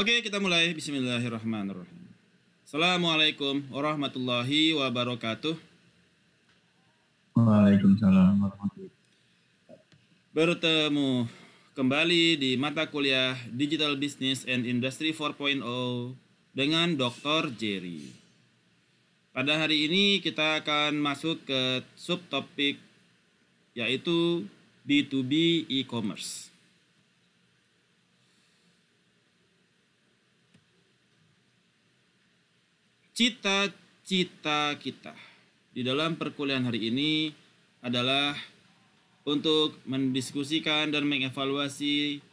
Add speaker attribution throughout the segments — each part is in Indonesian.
Speaker 1: Oke, kita mulai. Bismillahirrahmanirrahim. Assalamualaikum warahmatullahi wabarakatuh.
Speaker 2: Waalaikumsalam warahmatullahi
Speaker 1: wabarakatuh. Bertemu kembali di mata kuliah Digital Business and Industry 4.0 dengan Dr. Jerry. Pada hari ini kita akan masuk ke subtopik yaitu B2B e-commerce. cita-cita kita di dalam perkuliahan hari ini adalah untuk mendiskusikan dan mengevaluasi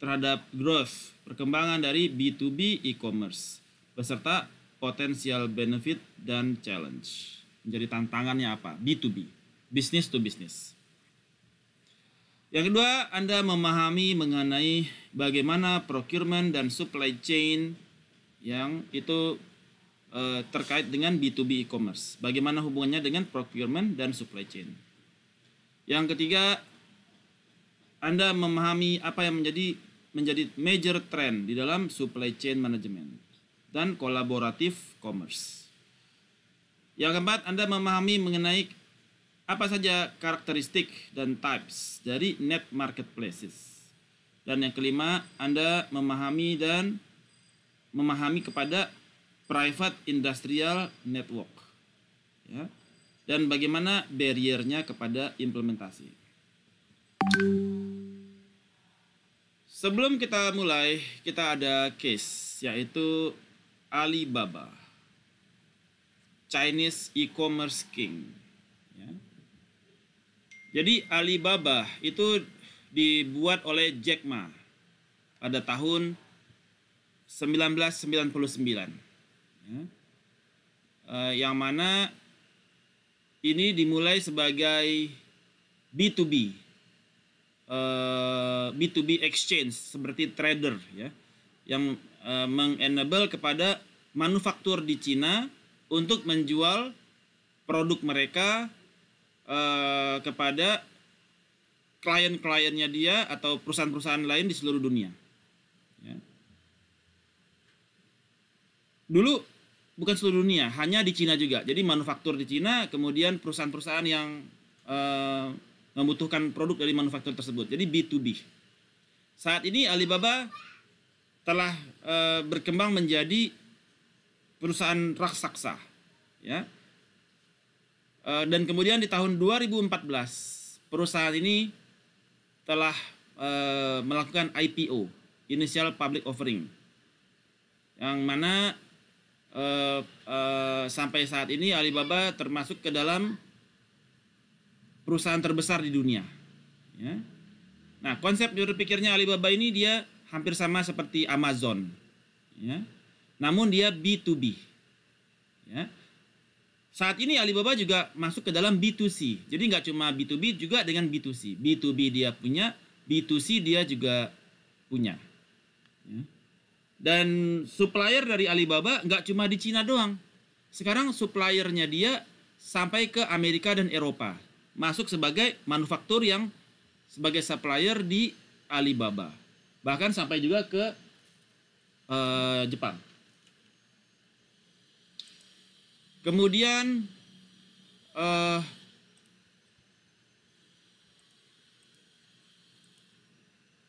Speaker 1: terhadap growth, perkembangan dari B2B e-commerce beserta potensial benefit dan challenge. Menjadi tantangannya apa? B2B, business to business. Yang kedua, Anda memahami mengenai bagaimana procurement dan supply chain yang itu Eh, terkait dengan B2B e-commerce. Bagaimana hubungannya dengan procurement dan supply chain. Yang ketiga, Anda memahami apa yang menjadi menjadi major trend di dalam supply chain management dan kolaboratif commerce. Yang keempat, Anda memahami mengenai apa saja karakteristik dan types dari net marketplaces. Dan yang kelima, Anda memahami dan memahami kepada private industrial network ya dan bagaimana barriernya kepada implementasi sebelum kita mulai kita ada case yaitu Alibaba Chinese e-commerce king ya. jadi Alibaba itu dibuat oleh Jack Ma pada tahun 1999 ya. uh, yang mana ini dimulai sebagai B2B uh, B2B exchange seperti trader ya yang uh, mengenable kepada manufaktur di Cina untuk menjual produk mereka uh, kepada klien-kliennya dia atau perusahaan-perusahaan lain di seluruh dunia. Ya. Dulu bukan seluruh dunia, hanya di Cina juga. Jadi manufaktur di Cina, kemudian perusahaan-perusahaan yang uh, membutuhkan produk dari manufaktur tersebut. Jadi B2B. Saat ini Alibaba telah uh, berkembang menjadi perusahaan raksasa, ya. Uh, dan kemudian di tahun 2014 perusahaan ini telah melakukan IPO, Initial Public Offering, yang mana uh, uh, sampai saat ini Alibaba termasuk ke dalam perusahaan terbesar di dunia. Ya. Nah, konsep pikirnya Alibaba ini dia hampir sama seperti Amazon. Ya. Namun dia B2B. Ya. Saat ini Alibaba juga masuk ke dalam B2C. Jadi nggak cuma B2B juga dengan B2C. B2B dia punya, B2C dia juga punya. Ya. Dan supplier dari Alibaba nggak cuma di Cina doang. Sekarang suppliernya dia sampai ke Amerika dan Eropa. Masuk sebagai manufaktur yang sebagai supplier di Alibaba. Bahkan sampai juga ke uh, Jepang. Kemudian uh,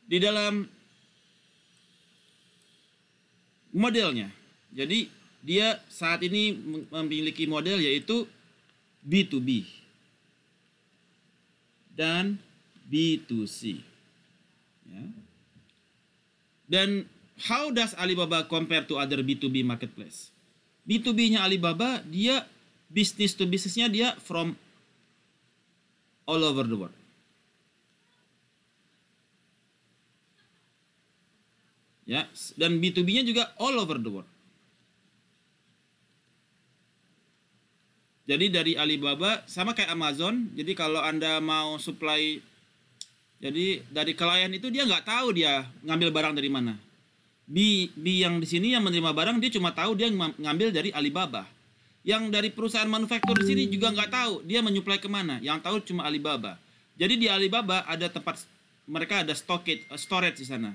Speaker 1: di dalam modelnya. Jadi dia saat ini memiliki model yaitu B2B dan B2C. Ya. Dan how does Alibaba compare to other B2B marketplace? B2B-nya Alibaba dia bisnis to bisnisnya dia from all over the world. Ya, dan B2B-nya juga all over the world. Jadi dari Alibaba sama kayak Amazon. Jadi kalau Anda mau supply jadi dari klien itu dia nggak tahu dia ngambil barang dari mana. B, B yang di sini yang menerima barang dia cuma tahu dia ngambil dari Alibaba. Yang dari perusahaan manufaktur di sini juga nggak tahu dia menyuplai kemana. Yang tahu cuma Alibaba. Jadi di Alibaba ada tempat mereka ada stockage, uh, storage di sana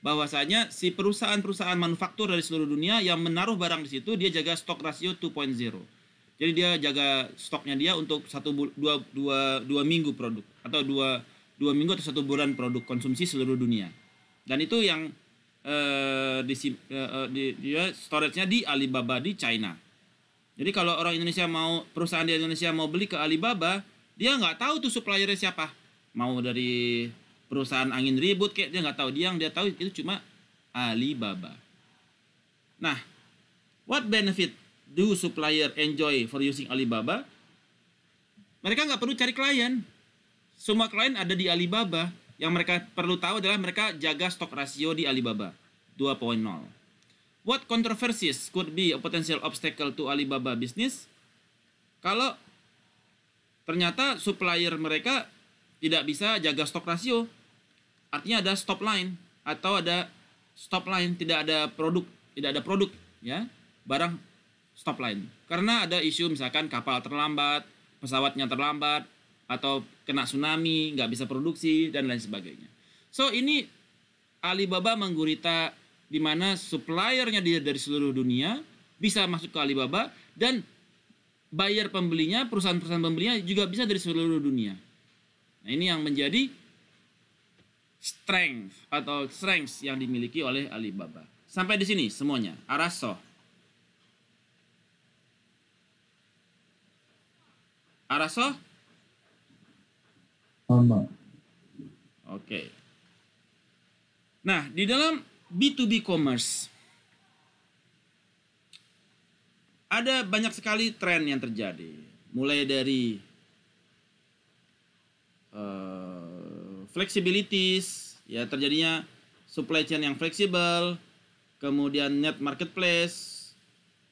Speaker 1: bahwasanya si perusahaan-perusahaan manufaktur dari seluruh dunia yang menaruh barang di situ dia jaga stok rasio 2.0. Jadi dia jaga stoknya dia untuk satu dua, dua, dua minggu produk atau dua, dua minggu atau satu bulan produk konsumsi seluruh dunia. Dan itu yang eh, di, eh, eh, di, dia storage-nya di Alibaba di China. Jadi kalau orang Indonesia mau perusahaan di Indonesia mau beli ke Alibaba, dia nggak tahu tuh suppliernya siapa. Mau dari perusahaan angin ribut kayak dia nggak tahu dia yang dia tahu itu cuma Alibaba. Nah, what benefit do supplier enjoy for using Alibaba? Mereka nggak perlu cari klien. Semua klien ada di Alibaba. Yang mereka perlu tahu adalah mereka jaga stok rasio di Alibaba 2.0. What controversies could be a potential obstacle to Alibaba business? Kalau ternyata supplier mereka tidak bisa jaga stok rasio, artinya ada stop line atau ada stop line tidak ada produk tidak ada produk ya barang stop line karena ada isu misalkan kapal terlambat pesawatnya terlambat atau kena tsunami nggak bisa produksi dan lain sebagainya so ini Alibaba menggurita di mana suppliernya dia dari seluruh dunia bisa masuk ke Alibaba dan buyer pembelinya perusahaan-perusahaan pembelinya juga bisa dari seluruh dunia nah ini yang menjadi strength atau strengths yang dimiliki oleh Alibaba. Sampai di sini semuanya. Araso Araso Sama. Oke. Nah, di dalam B2B commerce ada banyak sekali tren yang terjadi. Mulai dari eh, flexibilities ya terjadinya supply chain yang fleksibel kemudian net marketplace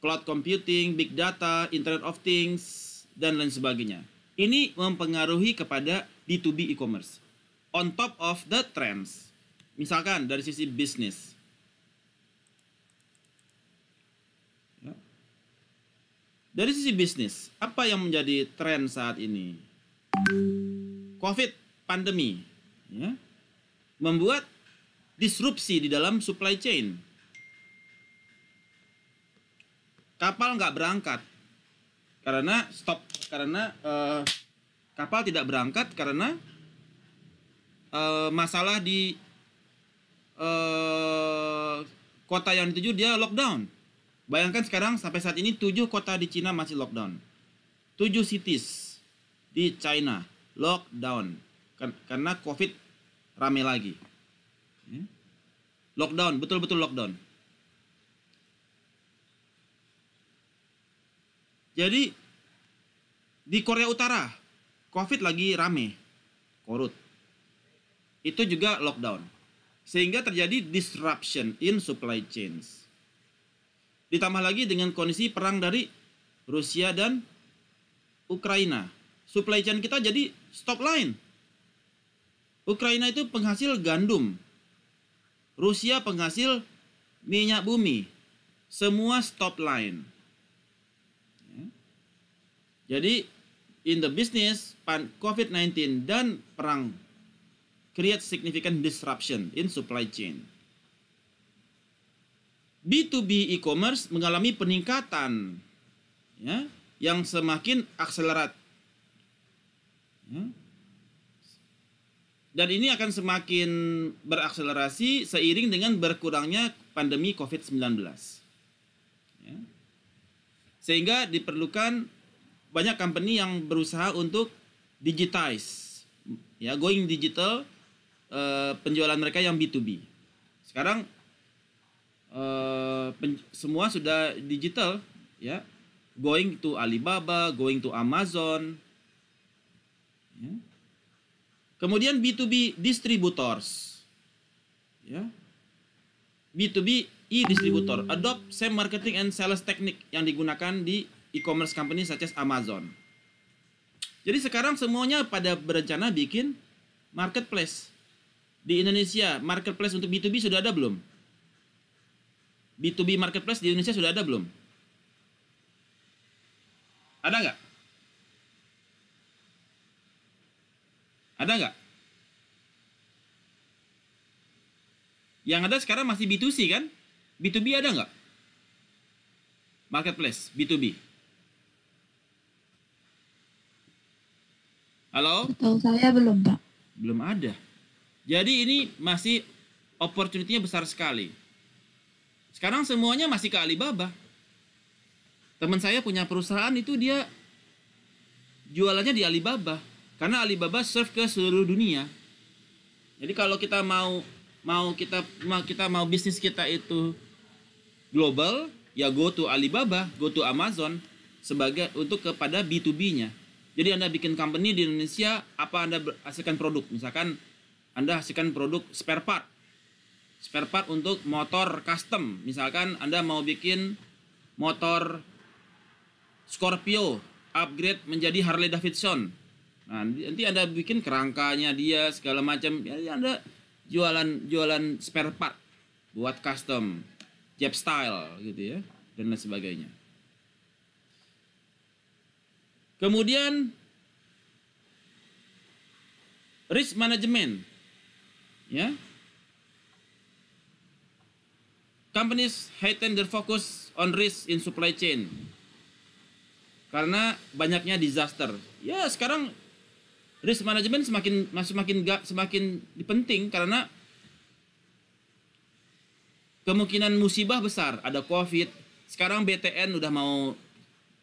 Speaker 1: cloud computing big data internet of things dan lain sebagainya ini mempengaruhi kepada B2B e-commerce on top of the trends misalkan dari sisi bisnis ya. Dari sisi bisnis, apa yang menjadi tren saat ini? COVID, pandemi, ya, membuat disrupsi di dalam supply chain. Kapal nggak berangkat karena stop karena uh, kapal tidak berangkat karena uh, masalah di uh, kota yang dituju dia lockdown. Bayangkan sekarang sampai saat ini tujuh kota di Cina masih lockdown. tujuh cities di China lockdown Kan, karena covid rame lagi lockdown betul-betul lockdown jadi di Korea Utara covid lagi rame korut itu juga lockdown sehingga terjadi disruption in supply chains ditambah lagi dengan kondisi perang dari Rusia dan Ukraina supply chain kita jadi stop line Ukraina itu penghasil gandum. Rusia penghasil minyak bumi. Semua stop line. Ya. Jadi in the business pan COVID-19 dan perang create significant disruption in supply chain. B2B e-commerce mengalami peningkatan ya, yang semakin akselerat. Ya dan ini akan semakin berakselerasi seiring dengan berkurangnya pandemi COVID-19. Ya. Sehingga diperlukan banyak company yang berusaha untuk digitize, ya going digital eh, penjualan mereka yang B2B. Sekarang eh, semua sudah digital, ya going to Alibaba, going to Amazon, Kemudian B2B distributors. Ya. B2B e-distributor adopt same marketing and sales technique yang digunakan di e-commerce company such as Amazon. Jadi sekarang semuanya pada berencana bikin marketplace. Di Indonesia, marketplace untuk B2B sudah ada belum? B2B marketplace di Indonesia sudah ada belum? Ada nggak? Ada nggak? Yang ada sekarang masih B2C kan? B2B ada nggak? Marketplace, B2B. Halo?
Speaker 2: Tahu saya belum, Pak.
Speaker 1: Belum ada. Jadi ini masih opportunity-nya besar sekali. Sekarang semuanya masih ke Alibaba. Teman saya punya perusahaan itu dia jualannya di Alibaba. Karena Alibaba serve ke seluruh dunia. Jadi kalau kita mau mau kita mau kita mau bisnis kita itu global, ya go to Alibaba, go to Amazon sebagai untuk kepada B2B-nya. Jadi Anda bikin company di Indonesia, apa Anda hasilkan produk? Misalkan Anda hasilkan produk spare part. Spare part untuk motor custom. Misalkan Anda mau bikin motor Scorpio upgrade menjadi Harley Davidson. Nah, nanti Anda bikin kerangkanya dia segala macam. Ya, ya Anda jualan jualan spare part buat custom, jab style gitu ya dan lain sebagainya. Kemudian risk management ya. Companies heighten their focus on risk in supply chain. Karena banyaknya disaster. Ya, sekarang risk management semakin semakin gak, semakin penting karena kemungkinan musibah besar ada covid sekarang BTN udah mau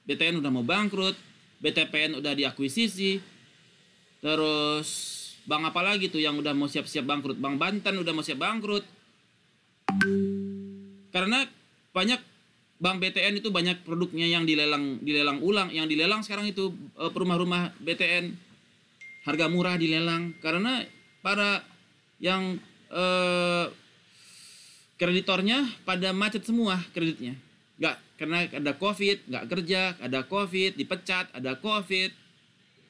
Speaker 1: BTN udah mau bangkrut BTPN udah diakuisisi terus bank apa lagi tuh yang udah mau siap-siap bangkrut bank Banten udah mau siap bangkrut karena banyak bank BTN itu banyak produknya yang dilelang dilelang ulang yang dilelang sekarang itu eh, rumah-rumah BTN harga murah dilelang karena para yang eh, kreditornya pada macet semua kreditnya nggak karena ada covid nggak kerja ada covid dipecat ada covid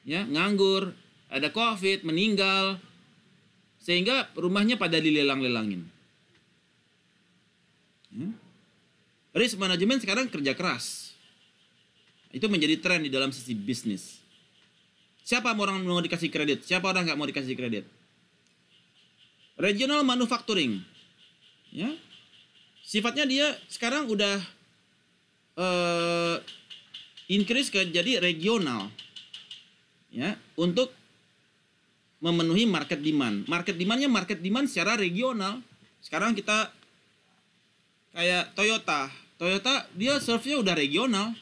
Speaker 1: ya nganggur ada covid meninggal sehingga rumahnya pada dilelang-lelangin ya. risk manajemen sekarang kerja keras itu menjadi tren di dalam sisi bisnis Siapa orang mau dikasih kredit? Siapa orang nggak mau dikasih kredit? Regional manufacturing, ya sifatnya dia sekarang udah uh, increase ke jadi regional, ya untuk memenuhi market demand. Market demandnya market demand secara regional. Sekarang kita kayak Toyota, Toyota dia serve-nya udah regional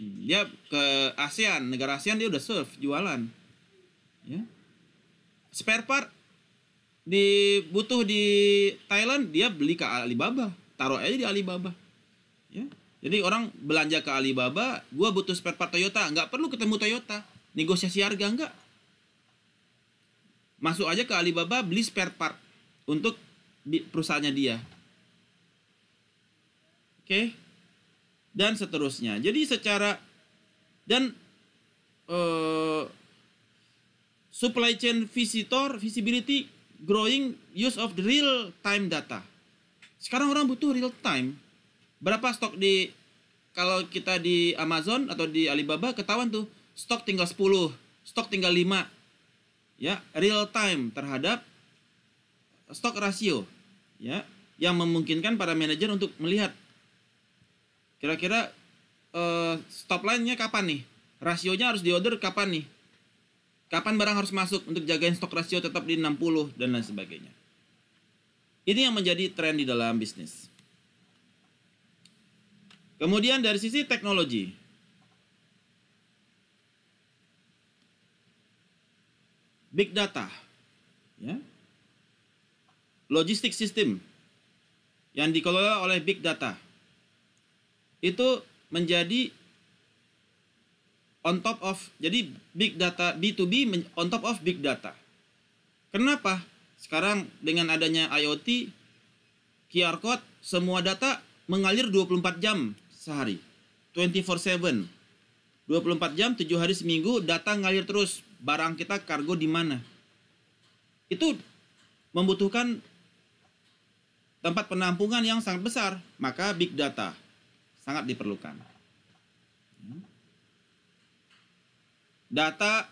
Speaker 1: dia ke ASEAN, negara ASEAN dia udah serve jualan. Ya. Spare part dibutuh di Thailand dia beli ke Alibaba, taruh aja di Alibaba. Ya. Jadi orang belanja ke Alibaba, gua butuh spare part Toyota, nggak perlu ketemu Toyota, negosiasi harga enggak. Masuk aja ke Alibaba beli spare part untuk di perusahaannya dia. Oke. Okay? dan seterusnya. Jadi secara dan uh, supply chain visitor visibility growing use of the real time data. Sekarang orang butuh real time. Berapa stok di kalau kita di Amazon atau di Alibaba ketahuan tuh stok tinggal 10, stok tinggal 5. Ya, real time terhadap stok rasio ya yang memungkinkan para manajer untuk melihat Kira-kira uh, stop line-nya kapan nih? Rasionya harus diorder kapan nih? Kapan barang harus masuk untuk jagain stok rasio tetap di 60 dan lain sebagainya. Ini yang menjadi tren di dalam bisnis. Kemudian dari sisi teknologi. Big data. Ya. Logistik sistem yang dikelola oleh big data itu menjadi on top of jadi big data B2B on top of big data. Kenapa? Sekarang dengan adanya IoT QR code semua data mengalir 24 jam sehari. 24/7. 24 jam 7 hari seminggu data ngalir terus. Barang kita kargo di mana? Itu membutuhkan tempat penampungan yang sangat besar, maka big data sangat diperlukan. Data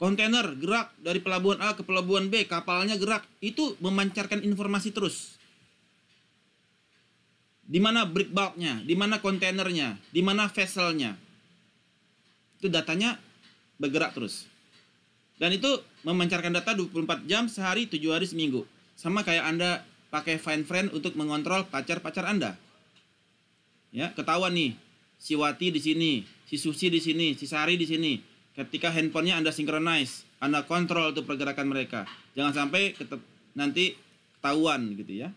Speaker 1: kontainer gerak dari pelabuhan A ke pelabuhan B, kapalnya gerak, itu memancarkan informasi terus. Di mana brick bulknya, di mana kontainernya, di mana vesselnya. Itu datanya bergerak terus. Dan itu memancarkan data 24 jam sehari 7 hari seminggu. Sama kayak Anda pakai find friend untuk mengontrol pacar-pacar Anda. Ya, ketahuan nih. Si Wati di sini, si Susi di sini, si Sari di sini. Ketika handphonenya Anda sinkronize, Anda kontrol tuh pergerakan mereka. Jangan sampai nanti ketahuan gitu ya.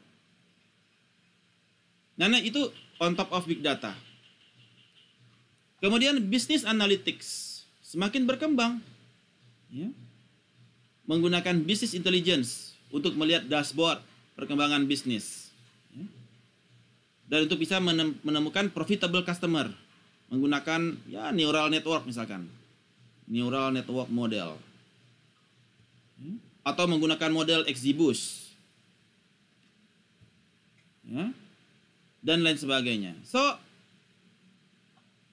Speaker 1: Nah, nah itu on top of big data. Kemudian bisnis analytics semakin berkembang, ya. menggunakan bisnis intelligence untuk melihat dashboard perkembangan bisnis dan untuk bisa menemukan profitable customer menggunakan ya neural network misalkan neural network model atau menggunakan model exibus ya, dan lain sebagainya. So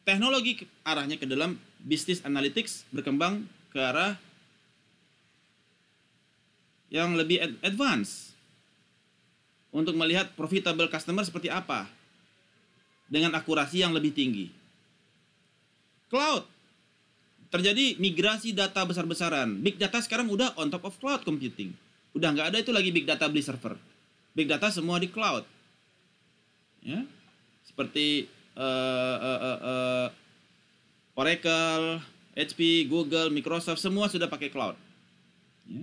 Speaker 1: teknologi arahnya ke dalam bisnis analytics berkembang ke arah yang lebih advance untuk melihat profitable customer seperti apa dengan akurasi yang lebih tinggi. Cloud terjadi migrasi data besar-besaran. Big data sekarang udah on top of cloud computing. Udah nggak ada itu lagi big data beli server. Big data semua di cloud. Ya. Seperti uh, uh, uh, uh, Oracle, HP, Google, Microsoft semua sudah pakai cloud. Ya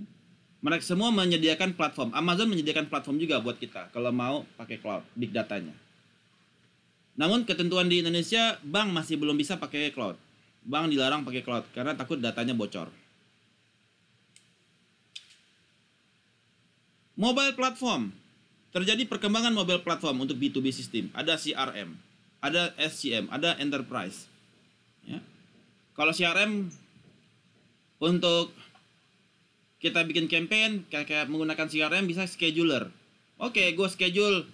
Speaker 1: mereka semua menyediakan platform. Amazon menyediakan platform juga buat kita kalau mau pakai cloud big datanya. Namun ketentuan di Indonesia bank masih belum bisa pakai cloud. Bank dilarang pakai cloud karena takut datanya bocor. Mobile platform. Terjadi perkembangan mobile platform untuk B2B system. Ada CRM, ada SCM, ada enterprise. Ya. Kalau CRM untuk kita bikin campaign kayak menggunakan CRM bisa scheduler. Oke, okay, gue schedule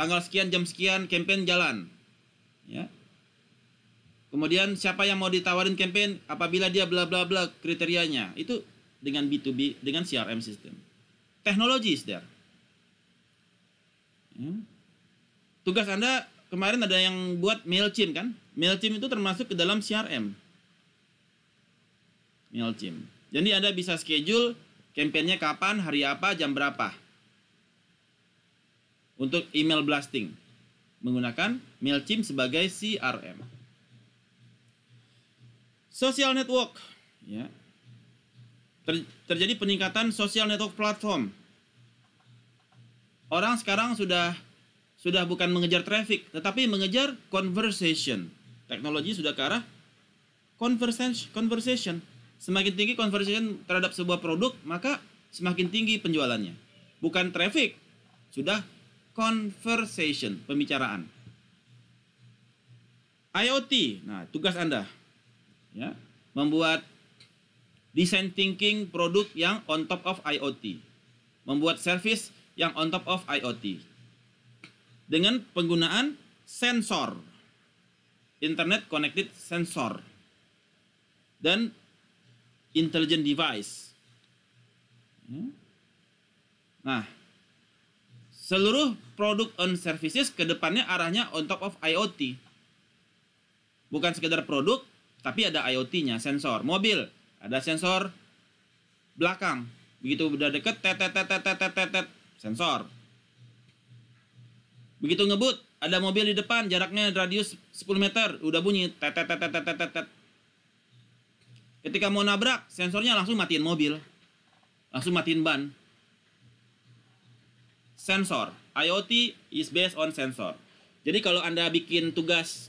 Speaker 1: tanggal sekian jam sekian campaign jalan. Ya. Kemudian siapa yang mau ditawarin campaign apabila dia bla bla bla kriterianya. Itu dengan B2B dengan CRM system. Teknologi is there. Ya. Tugas Anda kemarin ada yang buat MailChimp kan? MailChimp itu termasuk ke dalam CRM. MailChimp. Jadi Anda bisa schedule kampanyenya kapan, hari apa, jam berapa. Untuk email blasting menggunakan MailChimp sebagai CRM. Social network ya. Ter terjadi peningkatan social network platform. Orang sekarang sudah sudah bukan mengejar traffic, tetapi mengejar conversation. Teknologi sudah ke arah conversation Semakin tinggi conversion terhadap sebuah produk, maka semakin tinggi penjualannya. Bukan traffic, sudah conversation, pembicaraan. IoT, nah tugas Anda ya, membuat design thinking produk yang on top of IoT. Membuat service yang on top of IoT. Dengan penggunaan sensor. Internet connected sensor. Dan intelligent device. Nah, seluruh produk on services ke depannya arahnya on top of IoT. Bukan sekedar produk, tapi ada IoT-nya, sensor. Mobil, ada sensor belakang. Begitu udah deket, tet, tet, tet, tet, sensor. Begitu ngebut, ada mobil di depan, jaraknya radius 10 meter, udah bunyi, tet, tet, tet, tet, Ketika mau nabrak, sensornya langsung matiin mobil. Langsung matiin ban. Sensor. IoT is based on sensor. Jadi kalau Anda bikin tugas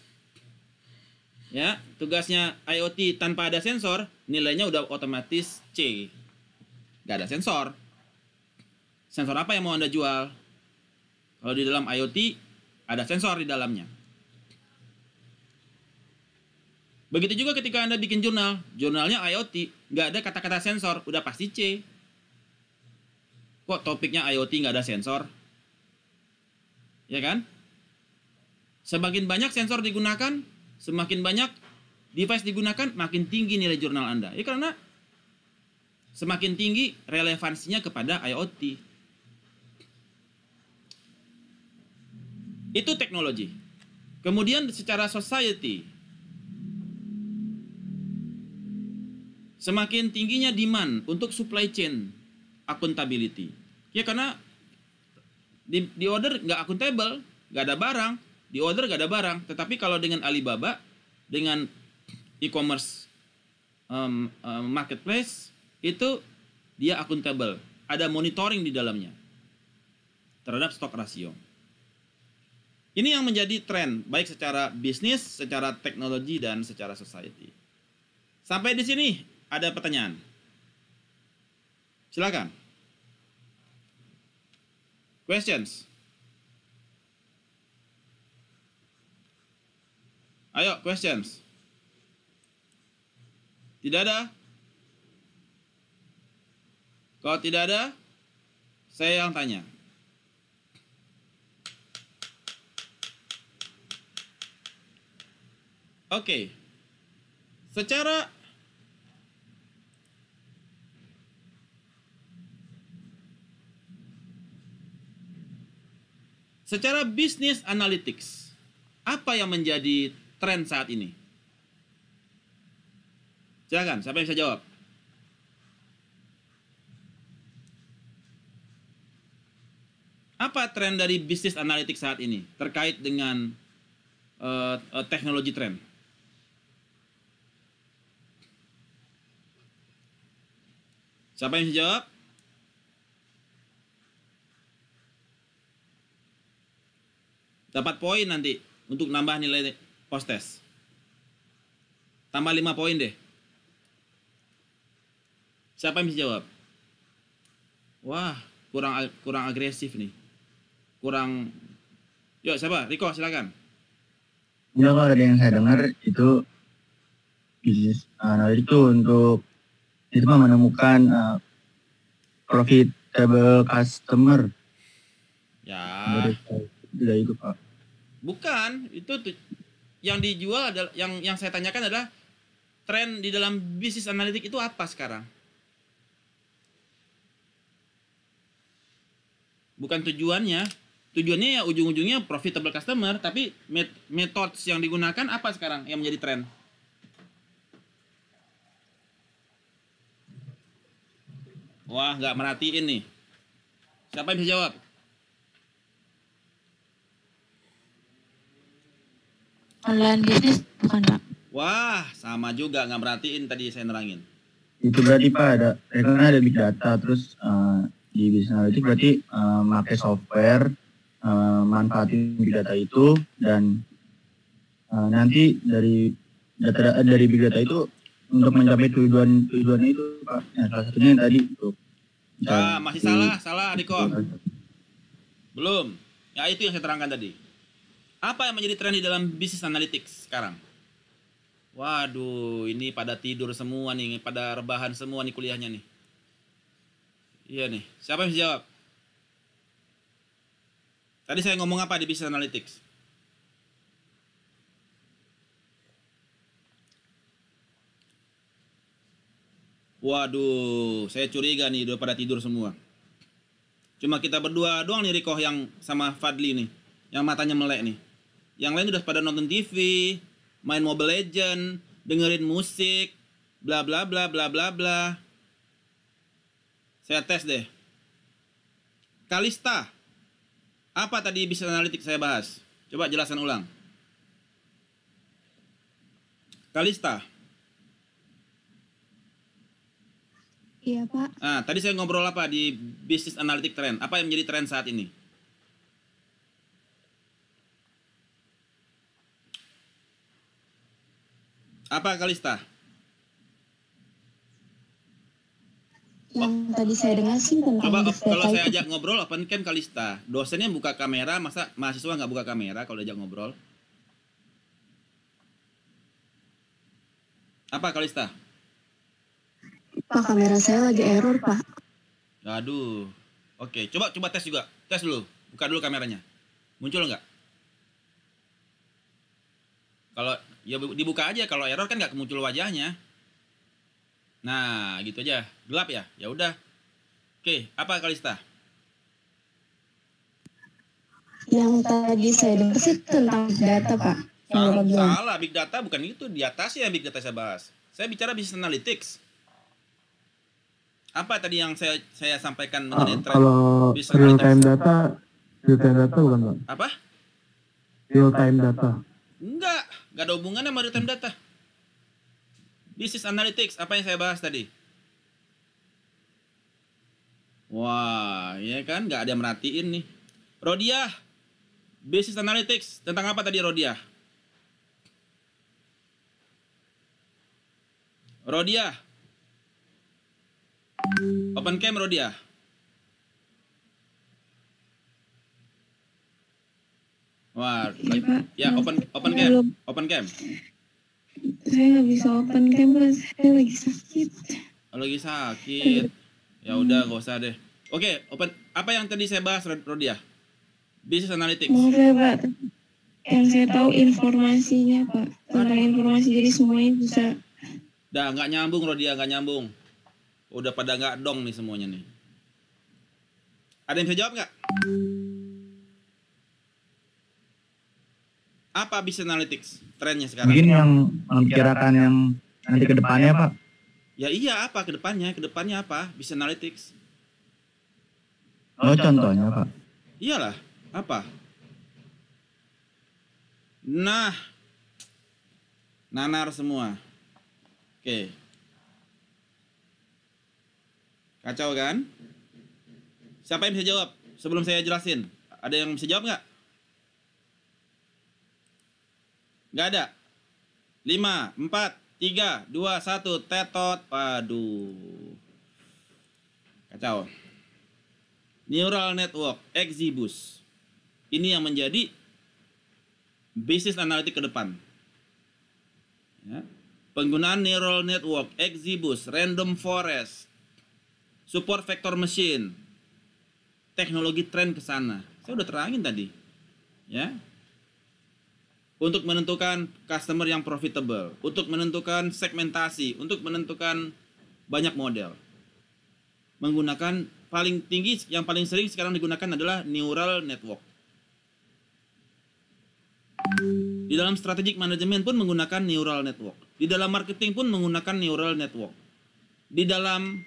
Speaker 1: ya, tugasnya IoT tanpa ada sensor, nilainya udah otomatis C. Gak ada sensor. Sensor apa yang mau Anda jual? Kalau di dalam IoT ada sensor di dalamnya. Begitu juga ketika Anda bikin jurnal, jurnalnya IoT, nggak ada kata-kata sensor, udah pasti C. Kok topiknya IoT nggak ada sensor? Ya kan? Semakin banyak sensor digunakan, semakin banyak device digunakan, makin tinggi nilai jurnal Anda. Ya karena semakin tinggi relevansinya kepada IoT. Itu teknologi. Kemudian secara society, semakin tingginya demand untuk supply chain accountability. Ya karena di, di order nggak akuntabel, nggak ada barang, di order nggak ada barang. Tetapi kalau dengan Alibaba, dengan e-commerce um, um, marketplace itu dia akuntabel, ada monitoring di dalamnya terhadap stok rasio. Ini yang menjadi tren baik secara bisnis, secara teknologi dan secara society. Sampai di sini ada pertanyaan? Silakan. Questions? Ayo, questions. Tidak ada? Kalau tidak ada, saya yang tanya. Oke. Okay. Secara Secara bisnis analytics, apa yang menjadi tren saat ini? Silakan, siapa yang bisa jawab? Apa tren dari bisnis analitik saat ini terkait dengan uh, uh, teknologi tren? Siapa yang bisa jawab? Dapat poin nanti untuk nambah nilai post test. Tambah 5 poin deh. Siapa yang bisa jawab? Wah, kurang kurang agresif nih. Kurang Yuk, siapa? Riko, silakan.
Speaker 2: Ya, kalau ada yang saya dengar itu bisnis analis uh, itu untuk itu menemukan uh, profitable customer. Ya. Menurut tidak hidup
Speaker 1: ah. bukan itu yang dijual adalah yang yang saya tanyakan adalah tren di dalam bisnis analitik itu apa sekarang bukan tujuannya tujuannya ya ujung-ujungnya profitable customer tapi met methods yang digunakan apa sekarang yang menjadi tren wah nggak merhatiin nih siapa yang bisa jawab
Speaker 2: Online bisnis bukan Pak.
Speaker 1: Wah, sama juga nggak merhatiin tadi saya nerangin.
Speaker 2: Itu berarti Pak ada, ya karena ada big data terus uh, di bisnis analitik berarti uh, eh, pakai software, uh, manfaatin big data itu dan uh, nanti dari data dari big data itu untuk mencapai tujuan tujuan itu Pak. ya, salah satunya yang tadi untuk
Speaker 1: Ya, masih salah, salah Riko. Belum. Ya itu yang saya terangkan tadi. Apa yang menjadi tren di dalam bisnis analytics sekarang? Waduh, ini pada tidur semua nih, pada rebahan semua nih kuliahnya nih. Iya nih, siapa yang bisa jawab? Tadi saya ngomong apa di bisnis analytics? Waduh, saya curiga nih udah pada tidur semua. Cuma kita berdua doang nih Rikoh yang sama Fadli nih, yang matanya melek nih yang lain udah pada nonton TV, main Mobile Legend, dengerin musik, bla bla bla bla bla bla. Saya tes deh. Kalista. Apa tadi bisa analitik saya bahas? Coba jelasan ulang. Kalista. Iya, Pak. Nah, tadi saya ngobrol apa di bisnis analitik tren? Apa yang menjadi tren saat ini? Apa Kalista?
Speaker 2: Yang tadi saya dengar sih tentang apa, kalau saya ajak
Speaker 1: ngobrol apa kan Kalista? Dosennya buka kamera, masa mahasiswa nggak buka kamera kalau ajak ngobrol? Apa Kalista?
Speaker 2: Pak kamera saya lagi error, Pak.
Speaker 1: Aduh. Oke, coba coba tes juga. Tes dulu. Buka dulu kameranya. Muncul nggak? Kalau ya dibuka aja kalau error kan nggak muncul wajahnya nah gitu aja gelap ya ya udah oke apa Kalista
Speaker 2: yang tadi saya dengar sih tentang data pak salah, salah
Speaker 1: big data bukan itu di atas ya big data saya bahas saya bicara bisnis analytics apa tadi yang saya saya sampaikan mengenai ah, trend kalau real time data real time data bukan pak apa real time data enggak Gak ada hubungannya sama real-time data. Business analytics, apa yang saya bahas tadi? Wah, ya kan gak ada yang merhatiin nih. Rodiah, bisnis analytics, tentang apa tadi Rodiah? Rodiah. Open cam Rodiah. Wah, iya, ya nah, open open cam, open cam.
Speaker 2: Saya nggak bisa open cam, saya lagi sakit.
Speaker 1: Oh, lagi sakit. Ya udah, nggak usah deh. Oke, okay, open apa yang tadi saya bahas Rodia? Ya? Business analytics. Oke, Pak.
Speaker 2: Yang saya tahu informasinya, Pak. Tentang informasi jadi semuanya bisa.
Speaker 1: Dah nggak nyambung Rodia, ya, nggak nyambung. Udah pada nggak dong nih semuanya nih. Ada yang bisa jawab nggak? Apa bisa analytics trennya sekarang? Mungkin yang memperkirakan yang
Speaker 2: nanti ke depannya, Pak.
Speaker 1: Ya iya, apa ke depannya? Ke depannya apa? Bisa analytics. Oh, oh contohnya, Pak. Iyalah, apa? Nah, nanar semua. Oke. Kacau kan? Siapa yang bisa jawab? Sebelum saya jelasin, ada yang bisa jawab nggak? Nggak ada. 5, 4, 3, 2, 1, tetot. Waduh. Kacau. Neural network, Exibus. Ini yang menjadi bisnis analitik ke depan. Ya. Penggunaan neural network, Exibus, random forest, support vector machine, teknologi tren ke sana. Saya udah terangin tadi. Ya, untuk menentukan customer yang profitable, untuk menentukan segmentasi, untuk menentukan banyak model. Menggunakan paling tinggi yang paling sering sekarang digunakan adalah neural network. Di dalam strategic management pun menggunakan neural network. Di dalam marketing pun menggunakan neural network. Di dalam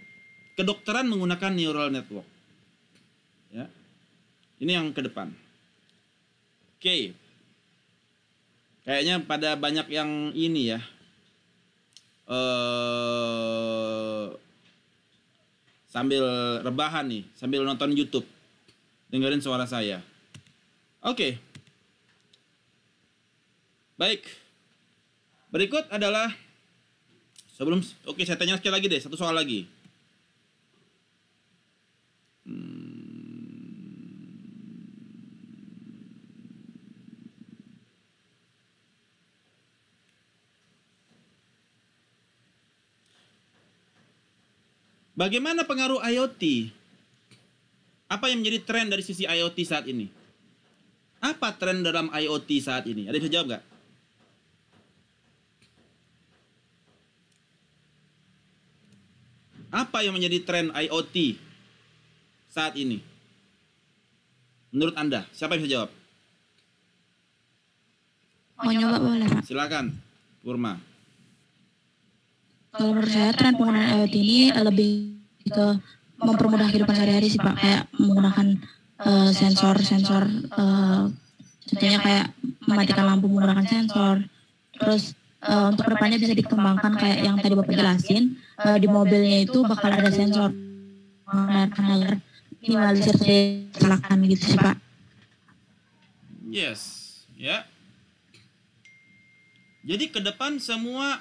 Speaker 1: kedokteran menggunakan neural network. Ya. Ini yang ke depan. Oke, kayaknya pada banyak yang ini ya eh sambil rebahan nih sambil nonton YouTube dengerin suara saya oke okay. baik berikut adalah sebelum oke okay, saya tanya sekali lagi deh satu soal lagi Bagaimana pengaruh IoT? Apa yang menjadi tren dari sisi IoT saat ini? Apa tren dalam IoT saat ini? Ada yang bisa jawab nggak? Apa yang menjadi tren IoT saat ini? Menurut Anda, siapa yang bisa jawab? Mau nyoba boleh, Pak. Silakan, Purma. Kalau menurut saya tren penggunaan IoT ini eh, lebih ke gitu, mempermudah kehidupan
Speaker 2: sehari-hari sih pak kayak menggunakan uh, sensor sensor uh, contohnya
Speaker 1: kayak mematikan lampu menggunakan sensor terus uh, untuk kedepannya bisa dikembangkan kayak yang tadi bapak jelasin uh, di mobilnya itu bakal ada sensor agar minimalisir kecelakaan gitu sih pak yes ya jadi ke depan semua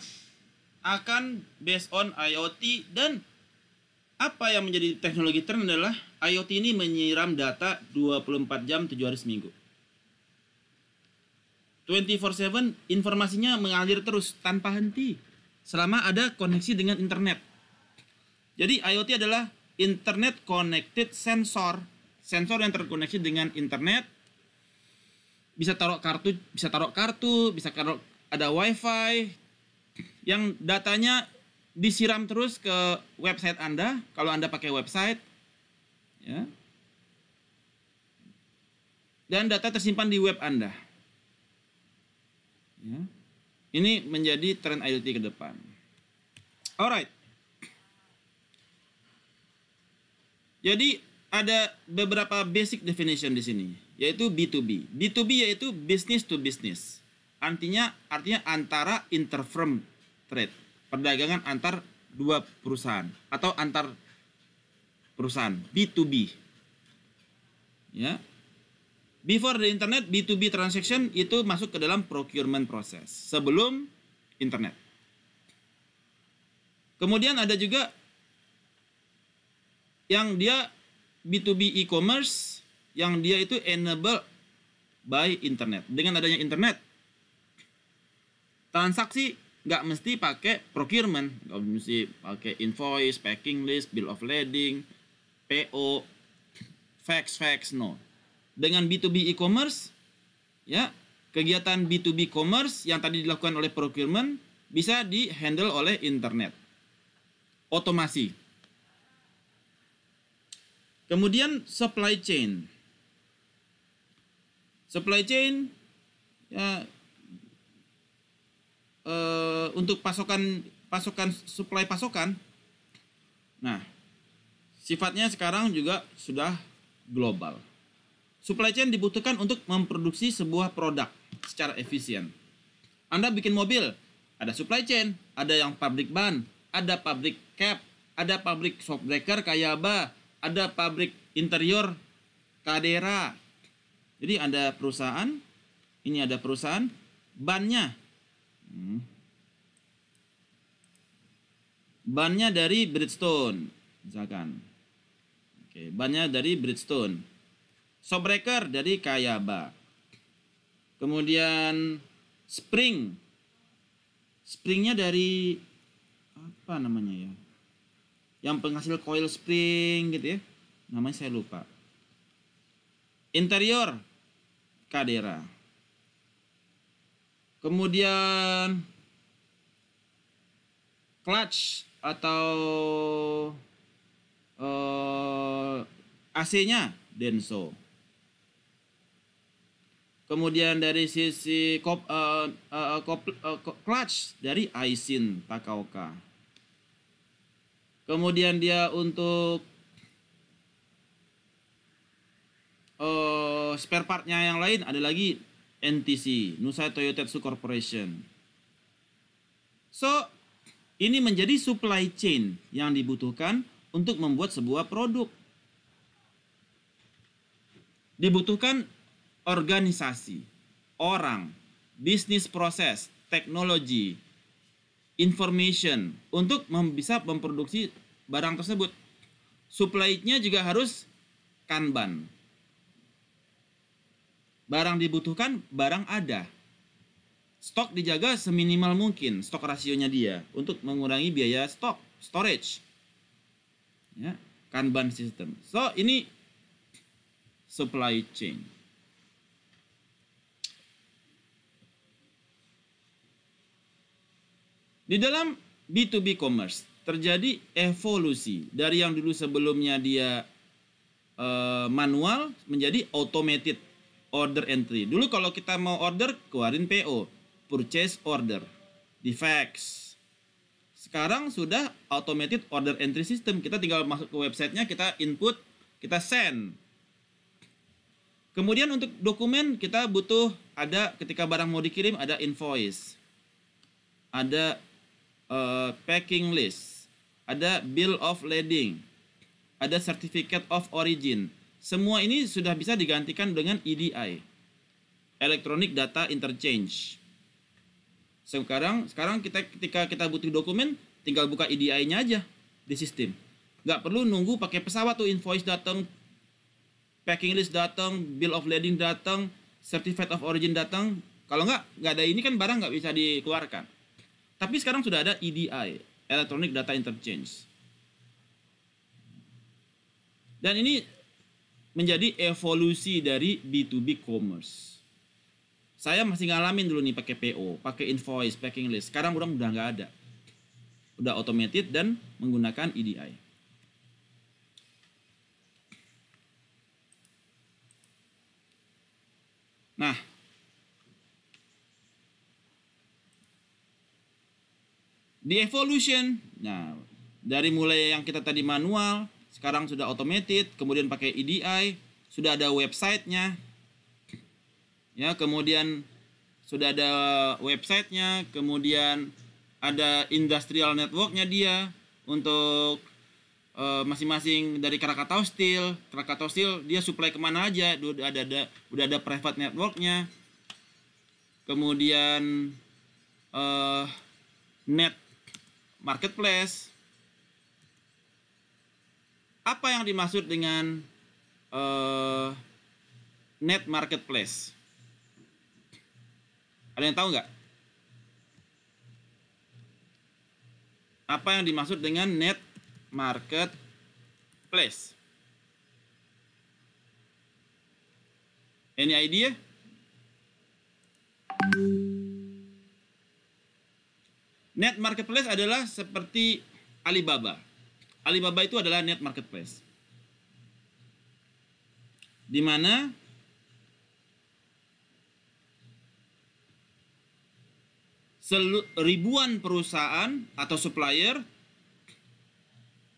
Speaker 1: akan based on IoT dan apa yang menjadi teknologi tren adalah IoT ini menyiram data 24 jam 7 hari seminggu. 24/7 informasinya mengalir terus tanpa henti selama ada koneksi dengan internet. Jadi IoT adalah internet connected sensor. Sensor yang terkoneksi dengan internet bisa taruh kartu, bisa taruh kartu, bisa taruh ada wifi yang datanya disiram terus ke website Anda kalau Anda pakai website ya. Dan data tersimpan di web Anda. Ya. Ini menjadi tren IoT ke depan. Alright. Jadi ada beberapa basic definition di sini, yaitu B2B. B2B yaitu business to business. Artinya artinya antara interfirm trade perdagangan antar dua perusahaan atau antar perusahaan B2B. Ya. Before the internet, B2B transaction itu masuk ke dalam procurement process sebelum internet. Kemudian ada juga yang dia B2B e-commerce yang dia itu enable by internet. Dengan adanya internet, transaksi nggak mesti pakai procurement nggak mesti pakai invoice packing list bill of lading PO fax fax no dengan B2B e-commerce ya kegiatan B2B commerce yang tadi dilakukan oleh procurement bisa di handle oleh internet otomasi kemudian supply chain supply chain ya uh, untuk pasokan pasokan supply pasokan. Nah, sifatnya sekarang juga sudah global. Supply chain dibutuhkan untuk memproduksi sebuah produk secara efisien. Anda bikin mobil, ada supply chain, ada yang pabrik ban, ada pabrik cap, ada pabrik shock breaker kayak apa, ada pabrik interior Kadera. Jadi ada perusahaan, ini ada perusahaan, bannya Hmm. Bannya dari Bridgestone, misalkan. Oke, bannya dari Bridgestone. Shockbreaker dari Kayaba. Kemudian spring. Springnya dari apa namanya ya? Yang penghasil coil spring gitu ya. Namanya saya lupa. Interior Kadera. Kemudian clutch atau uh, eh, AC-nya Denso. Kemudian dari sisi kop, uh, uh, kop, uh, clutch dari Aisin Takaoka. Kemudian dia untuk uh, spare partnya yang lain ada lagi NTC, Nusa Toyotetsu Corporation. So, ini menjadi supply chain yang dibutuhkan untuk membuat sebuah produk. Dibutuhkan organisasi, orang, bisnis proses, teknologi, information untuk bisa memproduksi barang tersebut. Supply-nya juga harus kanban barang dibutuhkan, barang ada. Stok dijaga seminimal mungkin stok rasionya dia untuk mengurangi biaya stok, storage. Ya, Kanban system. So, ini supply chain. Di dalam B2B commerce terjadi evolusi dari yang dulu sebelumnya dia eh, manual menjadi automated order entry. Dulu kalau kita mau order, keluarin PO, purchase order, di fax. Sekarang sudah automated order entry system. Kita tinggal masuk ke websitenya, kita input, kita send. Kemudian untuk dokumen kita butuh ada ketika barang mau dikirim ada invoice, ada uh, packing list, ada bill of lading, ada certificate of origin, semua ini sudah bisa digantikan dengan EDI. Electronic Data Interchange. Sekarang sekarang kita ketika kita butuh dokumen, tinggal buka EDI-nya aja di sistem. Nggak perlu nunggu pakai pesawat tuh invoice datang, packing list datang, bill of lading datang, certificate of origin datang. Kalau nggak, nggak ada ini kan barang nggak bisa dikeluarkan. Tapi sekarang sudah ada EDI, Electronic Data Interchange. Dan ini menjadi evolusi dari B2B commerce. Saya masih ngalamin dulu nih pakai PO, pakai invoice, packing list. Sekarang orang udah nggak ada. Udah automated dan menggunakan EDI. Nah, di evolution, nah dari mulai yang kita tadi manual, sekarang sudah automated, kemudian pakai EDI, sudah ada websitenya, ya kemudian sudah ada websitenya, kemudian ada industrial networknya dia untuk eh, masing-masing e, dari Krakatau Steel, Krakatau Steel dia supply kemana aja, udah ada, ada udah ada private networknya, kemudian uh, net marketplace apa yang dimaksud dengan uh, net marketplace? Ada yang tahu nggak? Apa yang dimaksud dengan net marketplace? Any idea? Net marketplace adalah seperti Alibaba Alibaba itu adalah net marketplace. Di mana ribuan perusahaan atau supplier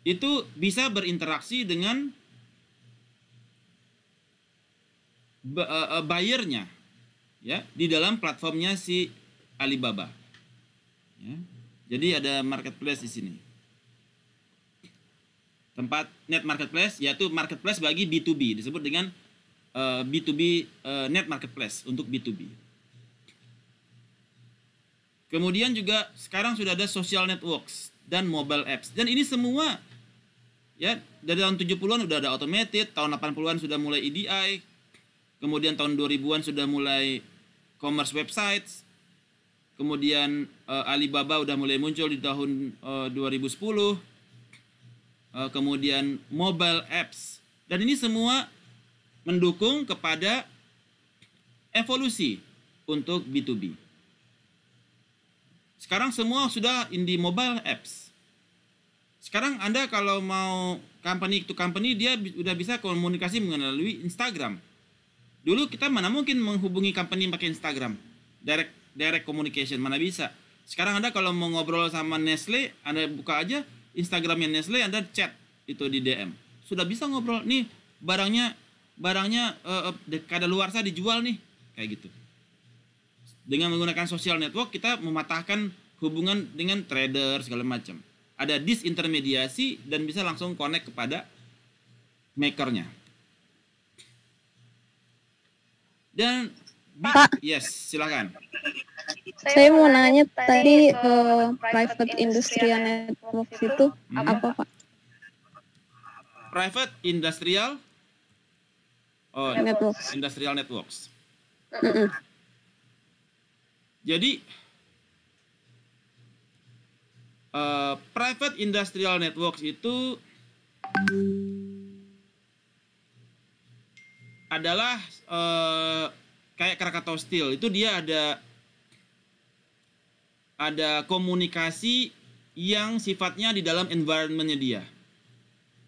Speaker 1: itu bisa berinteraksi dengan e, e, buyernya, ya di dalam platformnya si Alibaba. Ya. Jadi ada marketplace di sini. Tempat net marketplace yaitu marketplace bagi B2B disebut dengan uh, eh, B2B uh, eh, net marketplace untuk B2B. Kemudian juga sekarang sudah ada social networks dan mobile apps. Dan ini semua ya dari tahun 70-an sudah ada automated, tahun 80-an sudah mulai EDI, kemudian tahun 2000-an sudah mulai commerce websites, kemudian uh, Alibaba udah mulai muncul di tahun uh, 2010 Eh, kemudian mobile apps. Dan ini semua mendukung kepada evolusi untuk B2B. Sekarang semua sudah in di mobile apps. Sekarang Anda kalau mau company to company dia udah bisa komunikasi melalui Instagram. Dulu kita mana mungkin menghubungi company pakai Instagram. Direct direct communication mana bisa. Sekarang Anda kalau mau ngobrol sama Nestle, Anda buka aja Instagramnya Nestle Anda chat itu di DM sudah bisa ngobrol nih barangnya barangnya uh, kada luar saya dijual nih kayak gitu dengan menggunakan social network kita mematahkan hubungan dengan trader segala macam ada disintermediasi dan bisa langsung connect kepada makernya dan Pak. yes silakan saya mau nanya tadi uh, private industrial network itu hmm. apa Pak? Private industrial oh, networks. Industrial networks. Mm -mm. Jadi uh, private industrial networks itu adalah uh, kayak Krakatau Steel itu dia ada ada komunikasi yang sifatnya di dalam environmentnya dia.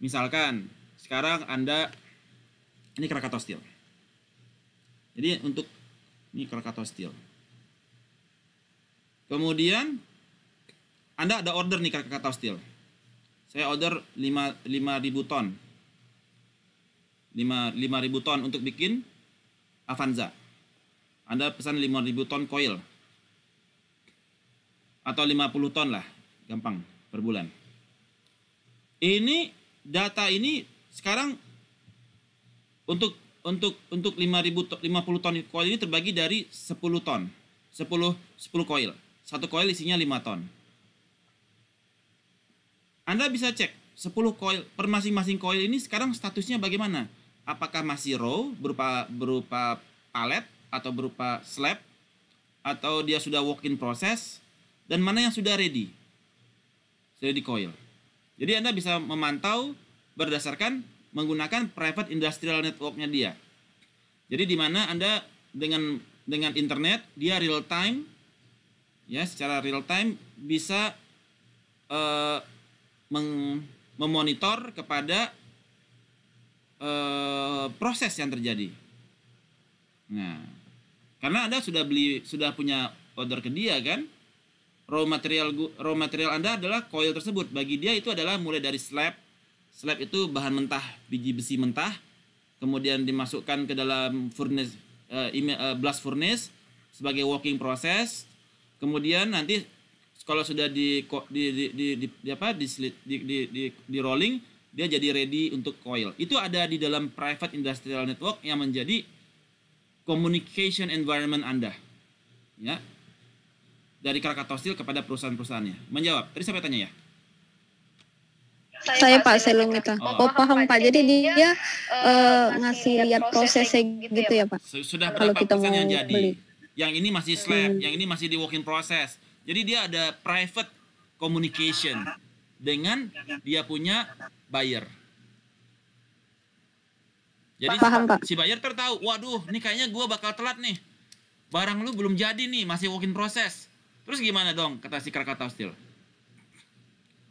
Speaker 1: Misalkan sekarang Anda ini Krakatau Steel. Jadi untuk ini Krakatau Steel. Kemudian Anda ada order nih Krakatau Steel. Saya order 5000 ton. 5000 ton untuk bikin Avanza. Anda pesan 5000 ton coil atau 50 ton lah, gampang per bulan. Ini data ini sekarang untuk untuk untuk 5000 50 ton koil ini terbagi dari 10 ton. 10 10 koil. Satu koil isinya 5 ton. Anda bisa cek 10 koil per masing-masing koil ini sekarang statusnya bagaimana? Apakah masih row berupa berupa palet atau berupa slab atau dia sudah walk in proses dan mana yang sudah ready. Sudah di coil. Jadi Anda bisa memantau berdasarkan menggunakan private industrial networknya dia. Jadi di mana Anda dengan dengan internet dia real time ya secara real time bisa uh, meng, memonitor kepada uh, proses yang terjadi. Nah, karena Anda sudah beli sudah punya order ke dia kan? raw material raw material Anda adalah coil tersebut. Bagi dia itu adalah mulai dari slab. Slab itu bahan mentah, biji besi mentah, kemudian dimasukkan ke dalam furnace uh, blast furnace sebagai working process. Kemudian nanti kalau sudah di di di di, di, di apa di, di di di di rolling dia jadi ready untuk coil. Itu ada di dalam private industrial network yang menjadi communication environment Anda. Ya, dari Krakatau Steel kepada perusahaan-perusahaannya? Menjawab. Tadi saya tanya ya.
Speaker 2: Saya, saya Pak Selungita. Oh. oh paham Pak. Jadi dia uh, ngasih lihat prosesnya gitu, gitu ya, ya Pak.
Speaker 1: Sudah berapa kalau kita mau yang jadi? Beli. Yang ini masih slab, hmm. yang ini masih di working process. Jadi dia ada private communication dengan dia punya buyer. Jadi Paham, Pak. si buyer tertahu, waduh, ini kayaknya gue bakal telat nih. Barang lu belum jadi nih, masih working process. Terus gimana dong kata si Krakatau Steel?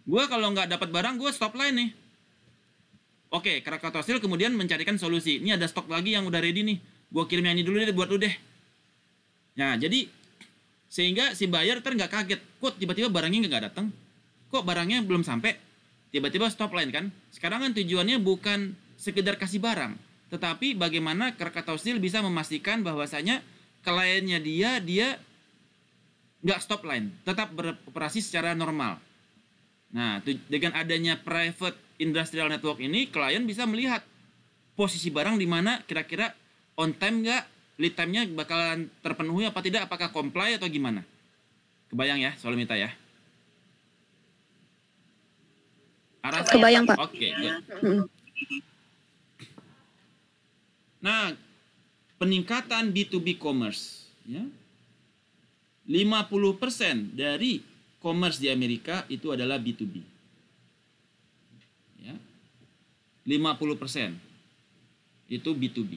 Speaker 1: Gue kalau nggak dapat barang gue stop line nih. Oke, Krakatau Steel kemudian mencarikan solusi. Ini ada stok lagi yang udah ready nih. Gue kirim yang ini dulu deh buat lu deh. Nah, jadi sehingga si buyer ter nggak kaget. Kok tiba-tiba barangnya nggak datang? Kok barangnya belum sampai? Tiba-tiba stop line kan? Sekarang kan tujuannya bukan sekedar kasih barang, tetapi bagaimana Krakatau Steel bisa memastikan bahwasanya kliennya dia dia nggak stop line, tetap beroperasi secara normal. Nah, dengan adanya private industrial network ini, klien bisa melihat posisi barang di mana kira-kira on time nggak, lead time-nya bakalan terpenuhi apa tidak, apakah comply atau gimana. Kebayang ya, soal minta ya. Arah Kebayang, Pak. Oke, okay, Nah, peningkatan B2B commerce ya 50% dari commerce di Amerika itu adalah B2B. Ya. 50% itu B2B.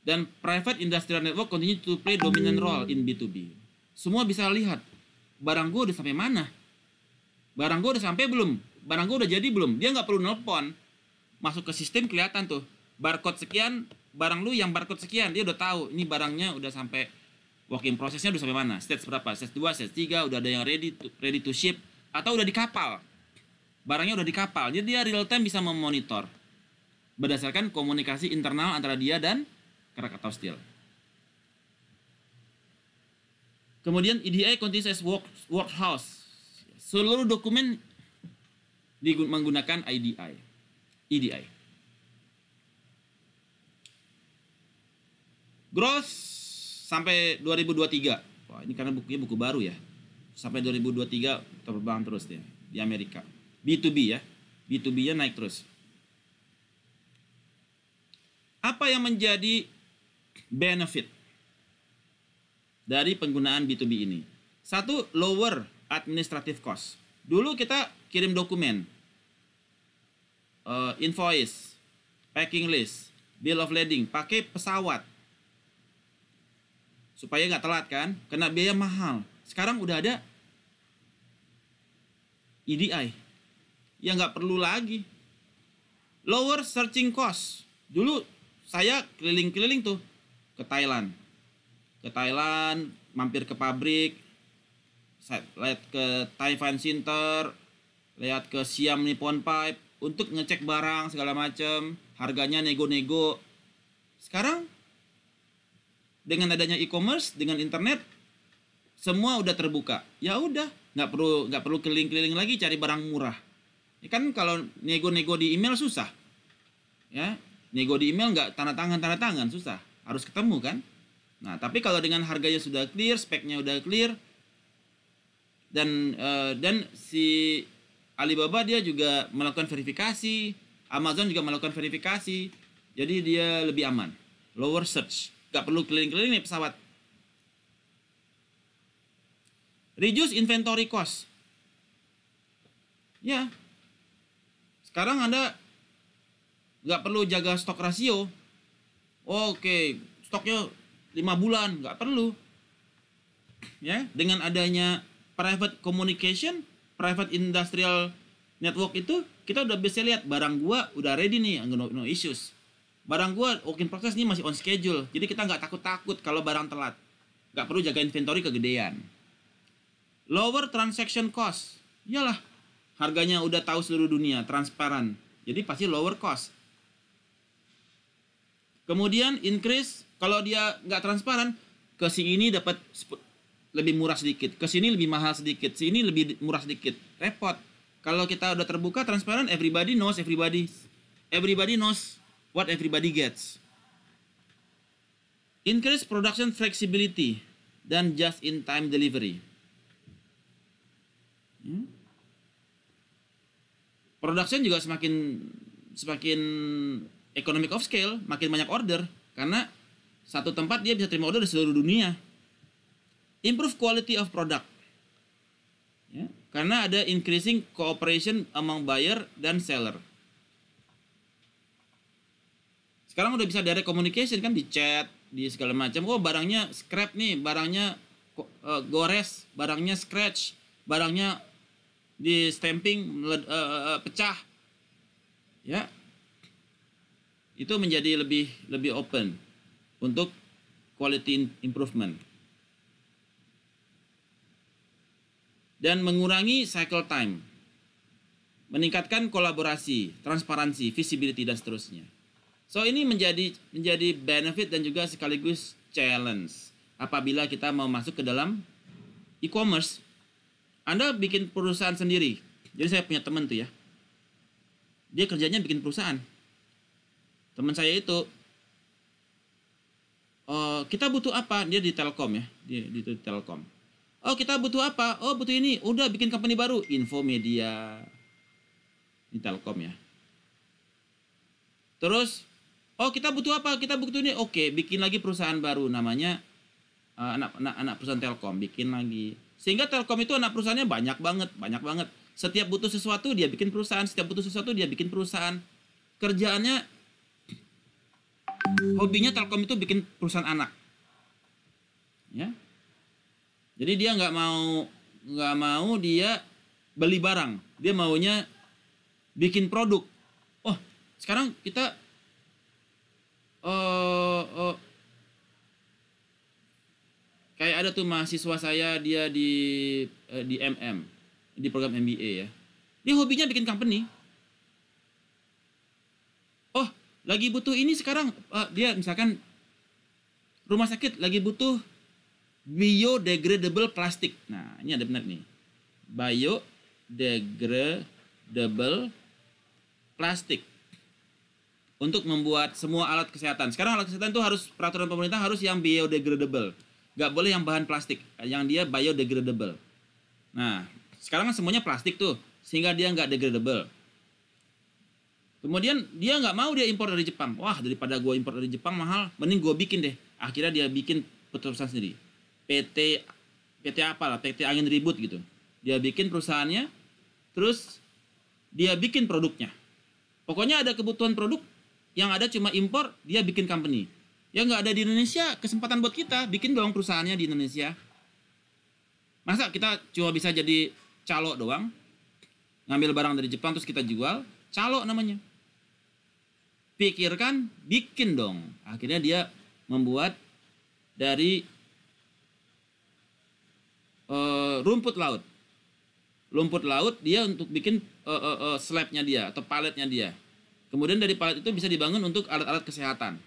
Speaker 1: Dan private industrial network continue to play dominant role in B2B. Semua bisa lihat barang gue udah sampai mana. Barang gue udah sampai belum? Barang gue udah jadi belum? Dia nggak perlu nelpon. Masuk ke sistem kelihatan tuh. Barcode sekian, barang lu yang barcode sekian, dia udah tahu ini barangnya udah sampai working prosesnya udah sampai mana? Stage berapa? Stage 2, stage 3, udah ada yang ready to, ready to ship atau udah di kapal. Barangnya udah di kapal. Jadi dia real time bisa memonitor berdasarkan komunikasi internal antara dia dan Krakatau Steel. Kemudian EDI continues as work, workhouse. Seluruh dokumen menggunakan IDI. EDI. Gross sampai 2023. Wah, ini karena bukunya buku baru ya. Sampai 2023 terbang terus dia di Amerika. B2B ya. B2B-nya naik terus. Apa yang menjadi benefit dari penggunaan B2B ini? Satu, lower administrative cost. Dulu kita kirim dokumen, uh, invoice, packing list, bill of lading, pakai pesawat supaya nggak telat kan kena biaya mahal sekarang udah ada EDI ya nggak perlu lagi lower searching cost dulu saya keliling-keliling tuh ke Thailand ke Thailand mampir ke pabrik lihat ke Thai Center lihat ke Siam Nippon Pipe untuk ngecek barang segala macam harganya nego-nego sekarang dengan adanya e-commerce, dengan internet, semua udah terbuka. Ya udah, nggak perlu nggak perlu keliling-keliling lagi cari barang murah. Ya kan kalau nego-nego di email susah, ya nego di email nggak tanda tangan tanda tangan susah, harus ketemu kan. Nah tapi kalau dengan harganya sudah clear, speknya udah clear, dan uh, dan si Alibaba dia juga melakukan verifikasi, Amazon juga melakukan verifikasi, jadi dia lebih aman, lower search. Gak perlu keliling-keliling nih pesawat. Reduce inventory cost. Ya. Sekarang Anda gak perlu jaga stok rasio. Oke, stoknya 5 bulan, gak perlu. Ya, dengan adanya private communication, private industrial network itu, kita udah bisa lihat barang gua udah ready nih, no, no issues barang gue work in ini masih on schedule jadi kita nggak takut-takut kalau barang telat nggak perlu jaga inventory kegedean lower transaction cost iyalah harganya udah tahu seluruh dunia transparan jadi pasti lower cost kemudian increase kalau dia nggak transparan ke si ini dapat lebih murah sedikit, ke sini lebih mahal sedikit, sini lebih murah sedikit. Repot. Kalau kita udah terbuka transparan, everybody knows everybody. Everybody knows what everybody gets. Increase production flexibility dan just in time delivery. Hmm? Production juga semakin semakin economic of scale, makin banyak order karena satu tempat dia bisa terima order dari seluruh dunia. Improve quality of product. Ya? karena ada increasing cooperation among buyer dan seller sekarang udah bisa direct communication kan di chat di segala macam oh barangnya scrap nih barangnya uh, gores barangnya scratch barangnya di stamping uh, pecah ya itu menjadi lebih lebih open untuk quality improvement dan mengurangi cycle time meningkatkan kolaborasi, transparansi, visibility dan seterusnya. So ini menjadi menjadi benefit dan juga sekaligus challenge apabila kita mau masuk ke dalam e-commerce. Anda bikin perusahaan sendiri. Jadi saya punya teman tuh ya. Dia kerjanya bikin perusahaan. Teman saya itu Oh, kita butuh apa? Dia di Telkom ya, dia di Telkom. Oh, kita butuh apa? Oh, butuh ini. Udah bikin company baru, info media Di Telkom ya. Terus Oh kita butuh apa? Kita butuh ini. Oke, bikin lagi perusahaan baru namanya eh, anak, anak anak perusahaan Telkom, bikin lagi. Sehingga Telkom itu anak perusahaannya banyak banget, banyak banget. Setiap butuh sesuatu dia bikin perusahaan, setiap butuh sesuatu dia bikin perusahaan. Kerjaannya hobinya Telkom itu bikin perusahaan anak. Ya. Jadi dia nggak mau nggak mau dia beli barang, dia maunya bikin produk. Oh, sekarang kita uh, uh, kayak ada tuh mahasiswa saya dia di uh, di MM di program MBA ya dia hobinya bikin company oh lagi butuh ini sekarang uh, dia misalkan rumah sakit lagi butuh biodegradable plastik nah ini ada benar nih biodegradable plastik untuk membuat semua alat kesehatan. Sekarang alat kesehatan itu harus peraturan pemerintah harus yang biodegradable. Gak boleh yang bahan plastik, yang dia biodegradable. Nah, sekarang kan semuanya plastik tuh, sehingga dia nggak degradable. Kemudian dia nggak mau dia impor dari Jepang. Wah, daripada gue impor dari Jepang mahal, mending gue bikin deh. Akhirnya dia bikin perusahaan sendiri. PT PT apa lah, PT Angin Ribut gitu. Dia bikin perusahaannya, terus dia bikin produknya. Pokoknya ada kebutuhan produk, yang ada cuma impor dia bikin company yang nggak ada di Indonesia kesempatan buat kita bikin doang perusahaannya di Indonesia masa kita cuma bisa jadi calo doang ngambil barang dari Jepang terus kita jual calo namanya pikirkan bikin dong akhirnya dia membuat dari uh, rumput laut rumput laut dia untuk bikin uh, uh, uh, slabnya dia atau paletnya dia Kemudian dari palet itu bisa dibangun untuk alat-alat kesehatan.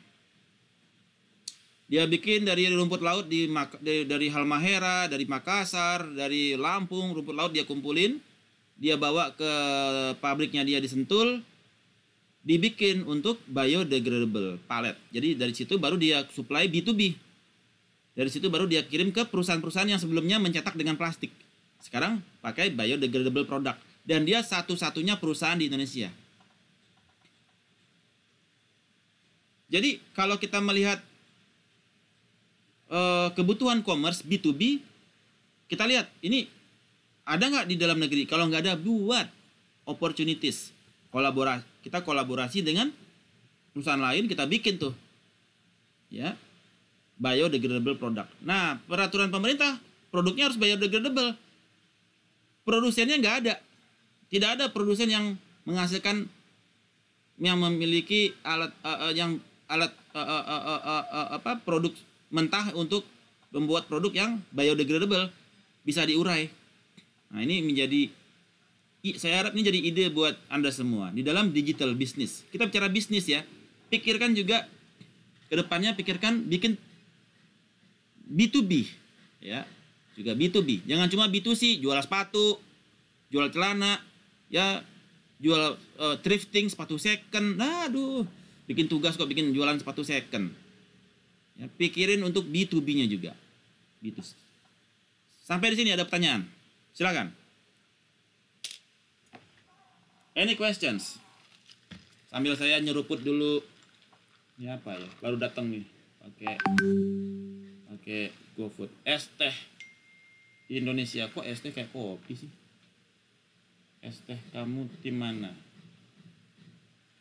Speaker 1: Dia bikin dari rumput laut di dari, Halmahera, dari Makassar, dari Lampung, rumput laut dia kumpulin, dia bawa ke pabriknya dia di Sentul, dibikin untuk biodegradable palet. Jadi dari situ baru dia supply B2B. Dari situ baru dia kirim ke perusahaan-perusahaan yang sebelumnya mencetak dengan plastik. Sekarang pakai biodegradable product. Dan dia satu-satunya perusahaan di Indonesia Jadi kalau kita melihat uh, kebutuhan commerce B2B, kita lihat ini ada nggak di dalam negeri? Kalau nggak ada, buat opportunities, kolaborasi. Kita kolaborasi dengan perusahaan lain, kita bikin tuh, ya biodegradable product. Nah peraturan pemerintah produknya harus biodegradable. Produsennya nggak ada, tidak ada produsen yang menghasilkan yang memiliki alat uh, yang alat uh, uh, uh, uh, uh, apa produk mentah untuk membuat produk yang biodegradable bisa diurai. Nah, ini menjadi saya harap ini jadi ide buat Anda semua di dalam digital bisnis. Kita bicara bisnis ya. Pikirkan juga kedepannya pikirkan bikin B2B ya. Juga B2B. Jangan cuma B2C, jual sepatu, jual celana, ya jual uh, thrifting sepatu second. Nah, aduh bikin tugas kok bikin jualan sepatu second ya, pikirin untuk B2B-nya juga b 2 gitu sampai di sini ada pertanyaan silakan any questions sambil saya nyeruput dulu ini apa ya baru datang nih pakai pakai GoFood es teh di Indonesia kok es teh kayak kopi sih es teh kamu di mana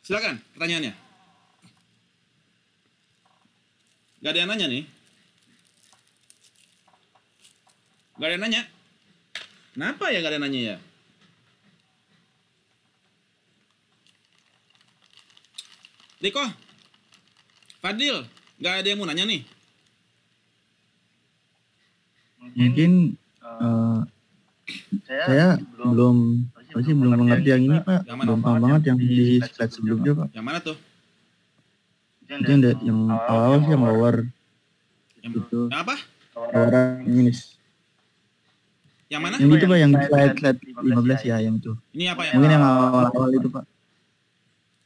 Speaker 1: silakan pertanyaannya Gak ada yang nanya nih. Gak ada yang nanya. Kenapa ya gak ada yang nanya ya? Riko, Fadil, gak ada yang mau nanya nih.
Speaker 2: Mungkin uh, saya, saya belum, belum masih belum mengerti yang ini pak, yang mana? belum paham banget yang di slide sebelumnya pak. Yang mana tuh? yang, yang, oh, yang, yang awal, awal yang lower yang itu apa lower minus yang mana yang itu pak yang slide slide 15 ya yang itu ini apa yang mungkin yang awal awal itu pak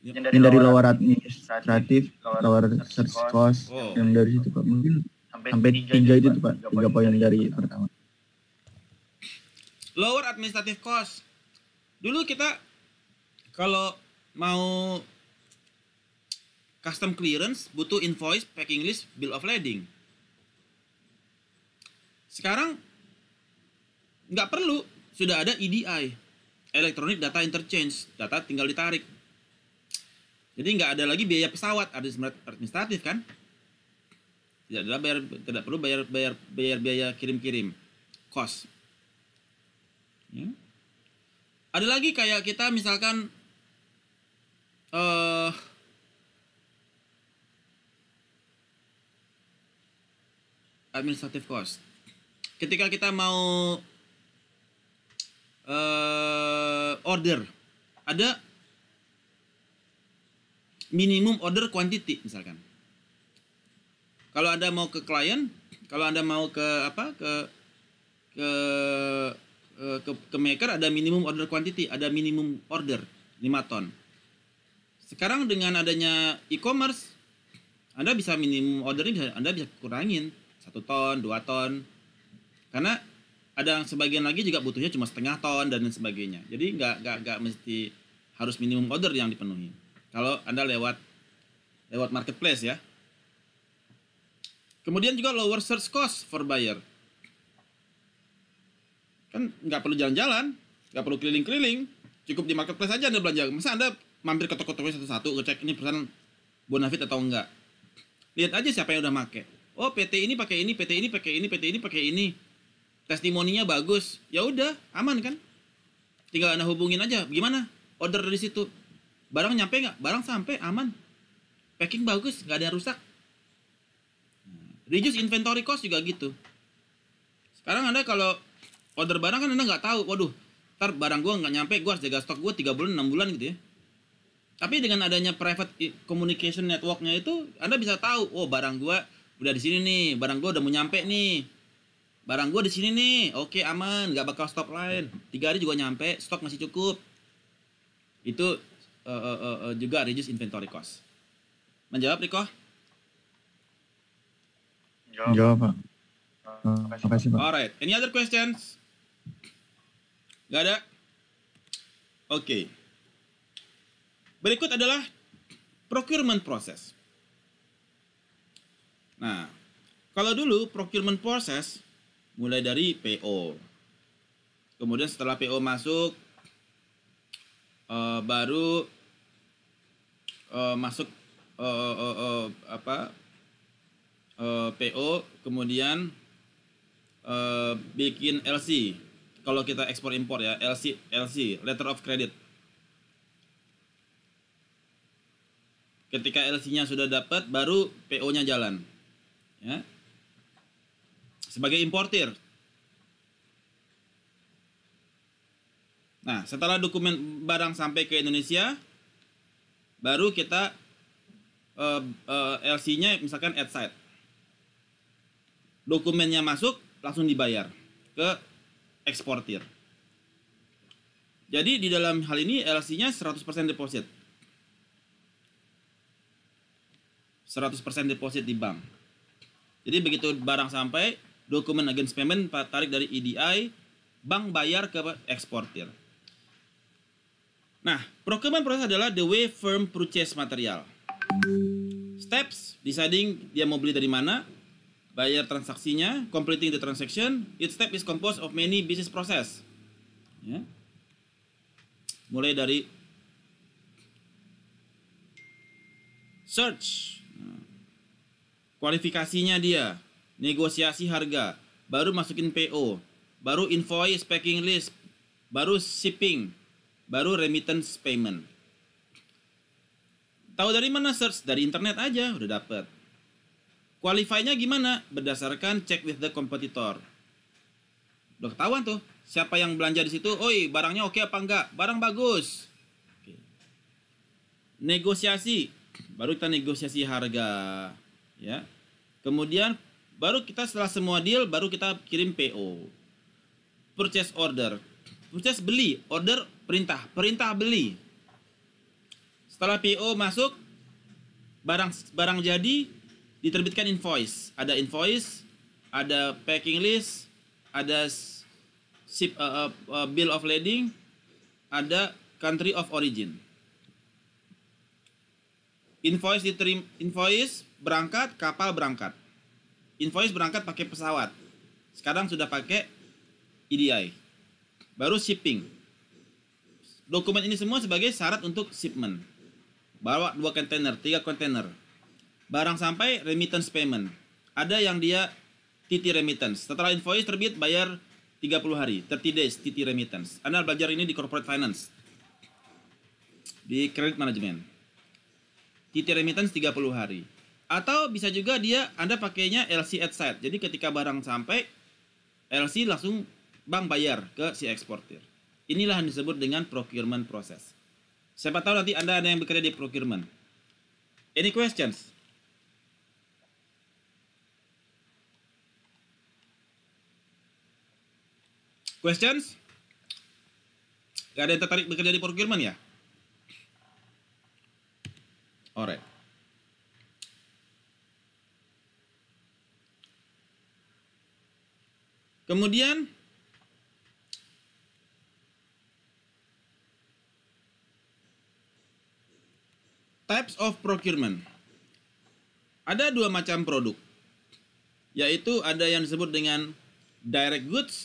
Speaker 2: yang dari, yang dari lower administratif, lower search cost, oh. yang dari situ pak mungkin sampai tiga itu tuh pak, tiga poin dari pertama.
Speaker 1: Lower administrative cost. Dulu kita kalau mau Custom clearance butuh invoice, packing list, bill of lading. Sekarang nggak perlu, sudah ada EDI, Electronic Data Interchange, data tinggal ditarik. Jadi nggak ada lagi biaya pesawat, ada administratif kan? Tidak ada bayar, tidak perlu bayar bayar bayar biaya kirim-kirim, cost. Ya. Ada lagi kayak kita misalkan uh, administrative cost. Ketika kita mau uh, order, ada minimum order quantity misalkan. Kalau Anda mau ke klien, kalau Anda mau ke apa? ke ke eh, ke, ke maker ada minimum order quantity, ada minimum order 5 ton. Sekarang dengan adanya e-commerce, Anda bisa minimum order ini Anda bisa kurangin satu ton dua ton karena ada yang sebagian lagi juga butuhnya cuma setengah ton dan lain sebagainya jadi nggak nggak nggak mesti harus minimum order yang dipenuhi kalau anda lewat lewat marketplace ya kemudian juga lower search cost for buyer kan nggak perlu jalan-jalan nggak perlu keliling-keliling cukup di marketplace aja anda belanja masa anda mampir ke toko toko satu-satu ngecek ini pesan bonafit atau enggak lihat aja siapa yang udah make oh PT ini pakai ini PT ini pakai ini PT ini pakai ini testimoninya bagus ya udah aman kan tinggal anda hubungin aja gimana order dari situ barang nyampe nggak barang sampai aman packing bagus nggak ada yang rusak reduce inventory cost juga gitu sekarang anda kalau order barang kan anda nggak tahu waduh ntar barang gue nggak nyampe gue harus jaga stok gue 3 bulan 6 bulan gitu ya tapi dengan adanya private communication networknya itu anda bisa tahu oh barang gue udah di sini nih barang gue udah mau nyampe nih barang gue di sini nih oke aman nggak bakal stop lain tiga hari juga nyampe stok masih cukup itu uh, uh, uh, juga reduce inventory cost menjawab Riko jawab, pak uh, alright any other questions nggak ada oke okay. berikut adalah procurement process Nah, kalau dulu procurement process mulai dari PO. Kemudian setelah PO masuk uh, baru uh, masuk uh, uh, uh, apa uh, PO kemudian uh, bikin LC kalau kita ekspor impor ya LC LC letter of credit ketika LC-nya sudah dapat baru PO-nya jalan ya. sebagai importir. Nah, setelah dokumen barang sampai ke Indonesia, baru kita uh, eh, uh, eh, LC-nya misalkan at site. Dokumennya masuk, langsung dibayar ke eksportir. Jadi di dalam hal ini LC-nya 100% deposit. 100% deposit di bank. Jadi begitu barang sampai, dokumen against payment tarik dari EDI, bank bayar ke eksportir. Nah, procurement proses adalah the way firm purchase material. Steps, deciding dia mau beli dari mana, bayar transaksinya, completing the transaction. Each step is composed of many business process. Ya. Mulai dari search, Kualifikasinya dia, negosiasi harga, baru masukin PO, baru invoice packing list, baru shipping, baru remittance payment. Tahu dari mana search? Dari internet aja udah dapet. Qualify-nya gimana? Berdasarkan check with the competitor. Udah ketahuan tuh, siapa yang belanja di situ, oi barangnya oke okay apa enggak? Barang bagus. Negosiasi, baru kita negosiasi harga. Ya, Kemudian baru kita setelah semua deal baru kita kirim PO. Purchase order. Purchase beli, order perintah, perintah beli. Setelah PO masuk barang barang jadi diterbitkan invoice. Ada invoice, ada packing list, ada ship uh, uh, bill of lading, ada country of origin. Invoice diterima invoice berangkat, kapal berangkat. Invoice berangkat pakai pesawat. Sekarang sudah pakai EDI. Baru shipping. Dokumen ini semua sebagai syarat untuk shipment. Bawa dua kontainer, tiga kontainer. Barang sampai remittance payment. Ada yang dia TT remittance. Setelah invoice terbit bayar 30 hari, 30 days TT remittance. Anda belajar ini di corporate finance. Di credit management. TT remittance 30 hari. Atau bisa juga dia Anda pakainya LC at site. Jadi ketika barang sampai LC langsung bank bayar ke si eksportir. Inilah yang disebut dengan procurement process. Siapa tahu nanti Anda ada yang bekerja di procurement. Any questions? Questions? Gak ada yang tertarik bekerja di procurement ya? Alright. Kemudian types of procurement. Ada dua macam produk. Yaitu ada yang disebut dengan direct goods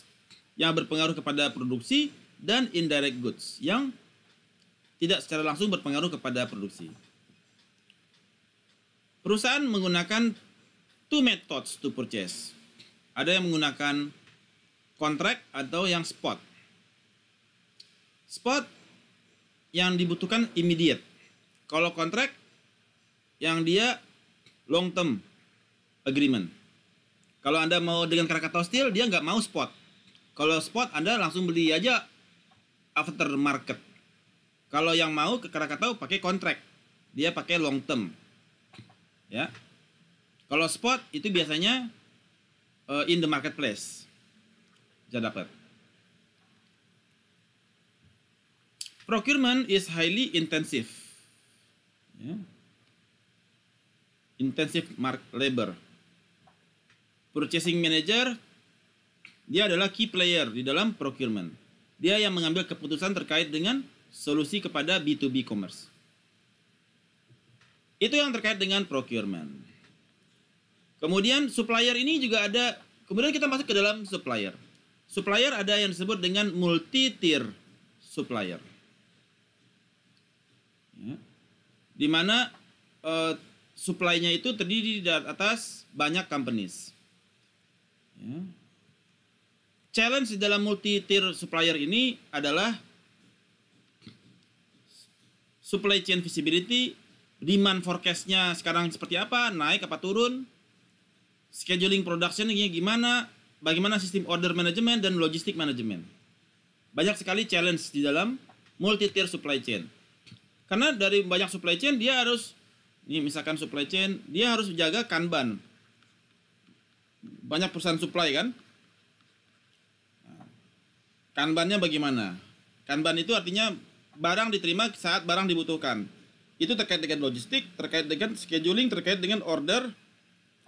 Speaker 1: yang berpengaruh kepada produksi dan indirect goods yang tidak secara langsung berpengaruh kepada produksi. Perusahaan menggunakan two methods to purchase. Ada yang menggunakan kontrak atau yang spot. Spot yang dibutuhkan immediate. Kalau kontrak yang dia long term agreement. Kalau Anda mau dengan Krakatau Steel, dia nggak mau spot. Kalau spot, Anda langsung beli aja after market. Kalau yang mau ke Krakatau pakai kontrak. Dia pakai long term. Ya. Kalau spot itu biasanya uh, in the marketplace क्या dapat procurement is highly intensive Ya. intensive mark labor purchasing manager dia adalah key player di dalam procurement dia yang mengambil keputusan terkait dengan solusi kepada B2B commerce itu yang terkait dengan procurement kemudian supplier ini juga ada kemudian kita masuk ke dalam supplier supplier ada yang disebut dengan multi tier supplier. Ya. Di mana uh, supply-nya itu terdiri dari atas banyak companies. Ya. Challenge dalam multi tier supplier ini adalah supply chain visibility, demand forecastnya sekarang seperti apa, naik apa turun, scheduling production-nya gimana, bagaimana sistem order management dan logistik management. Banyak sekali challenge di dalam multi tier supply chain. Karena dari banyak supply chain dia harus ini misalkan supply chain dia harus menjaga kanban. Banyak perusahaan supply kan? Kanbannya bagaimana? Kanban itu artinya barang diterima saat barang dibutuhkan. Itu terkait dengan logistik, terkait dengan scheduling, terkait dengan order,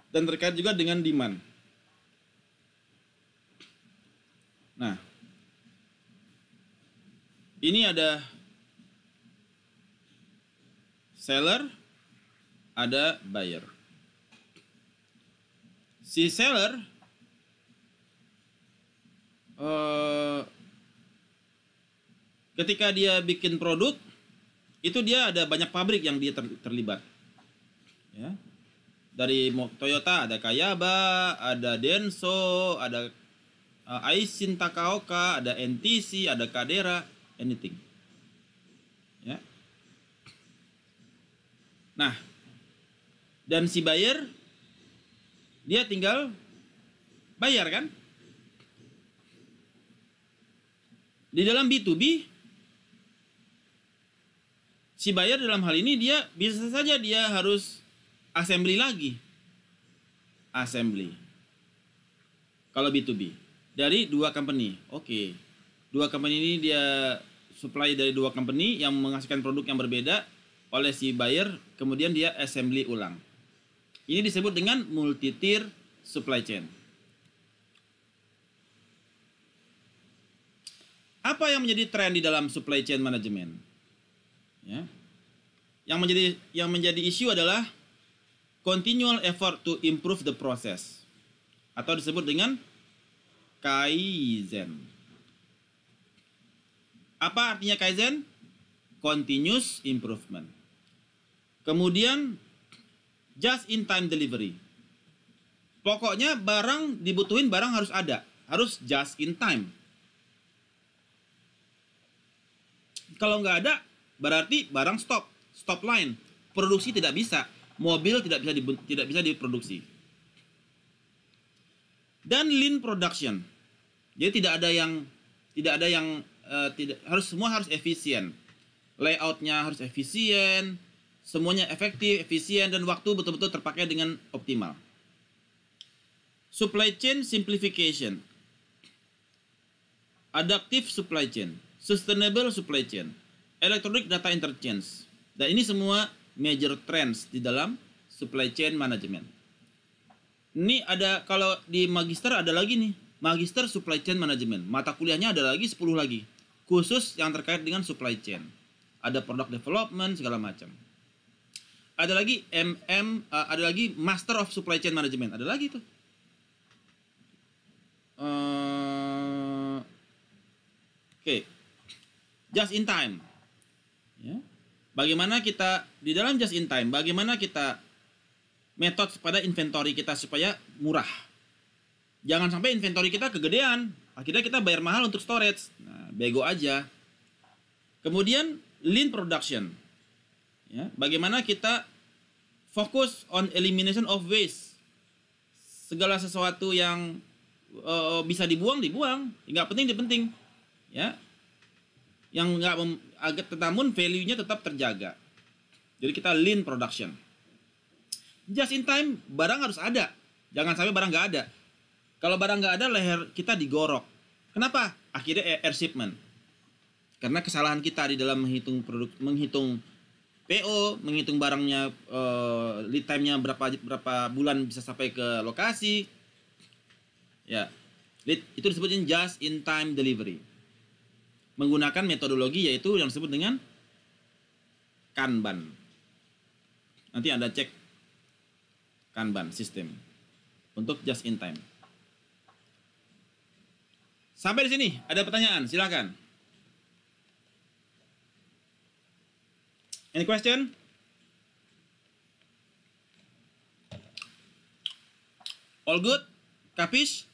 Speaker 1: dan terkait juga dengan demand. Nah, ini ada seller, ada buyer. Si seller uh, ketika dia bikin produk itu dia ada banyak pabrik yang dia ter, terlibat. Ya. Dari Toyota ada Kayaba, ada Denso, ada uh, eh, Aisin Takaoka, ada NTC, ada Kadera, anything. Ya. Nah, dan si buyer dia tinggal bayar kan? Di dalam B2B si buyer dalam hal ini dia bisa saja dia harus assembly lagi. Assembly. Kalau B2B dari dua company. Oke. Okay. Dua company ini dia supply dari dua company yang menghasilkan produk yang berbeda oleh si buyer, kemudian dia assembly ulang. Ini disebut dengan multi tier supply chain. Apa yang menjadi tren di dalam supply chain management? Ya. Yang menjadi yang menjadi isu adalah continual effort to improve the process atau disebut dengan Kaizen. Apa artinya Kaizen? Continuous improvement. Kemudian just in time delivery. Pokoknya barang dibutuhin barang harus ada, harus just in time. Kalau nggak ada, berarti barang stop, stop line. Produksi tidak bisa, mobil tidak bisa tidak bisa diproduksi. Dan lean production jadi tidak ada yang tidak ada yang uh, tidak harus semua harus efisien. Layoutnya harus efisien, semuanya efektif, efisien dan waktu betul-betul terpakai dengan optimal. Supply chain simplification. Adaptive supply chain, sustainable supply chain, electronic data interchange. Dan ini semua major trends di dalam supply chain management. Ini ada kalau di magister ada lagi nih Magister Supply Chain Management. Mata kuliahnya ada lagi 10 lagi. Khusus yang terkait dengan supply chain. Ada product development segala macam. Ada lagi MM, uh, ada lagi Master of Supply Chain Management. Ada lagi tuh. Eh, oke. Okay. Just in time. Ya. Bagaimana kita di dalam just in time, bagaimana kita metode pada inventory kita supaya murah jangan sampai inventory kita kegedean akhirnya kita bayar mahal untuk storage nah, bego aja kemudian lean production ya bagaimana kita fokus on elimination of waste segala sesuatu yang uh, bisa dibuang dibuang nggak penting dipenting ya yang nggak agak tetamun value-nya tetap terjaga jadi kita lean production just in time barang harus ada jangan sampai barang nggak ada kalau barang nggak ada, leher kita digorok. Kenapa? Akhirnya air shipment. Karena kesalahan kita di dalam menghitung produk, menghitung PO, menghitung barangnya uh, lead time-nya berapa berapa bulan bisa sampai ke lokasi. Ya. Lead, itu disebutnya just in time delivery. Menggunakan metodologi yaitu yang disebut dengan Kanban. Nanti Anda cek Kanban sistem untuk just in time. Sampai di sini ada pertanyaan, silakan. Any question? All good? Kapis?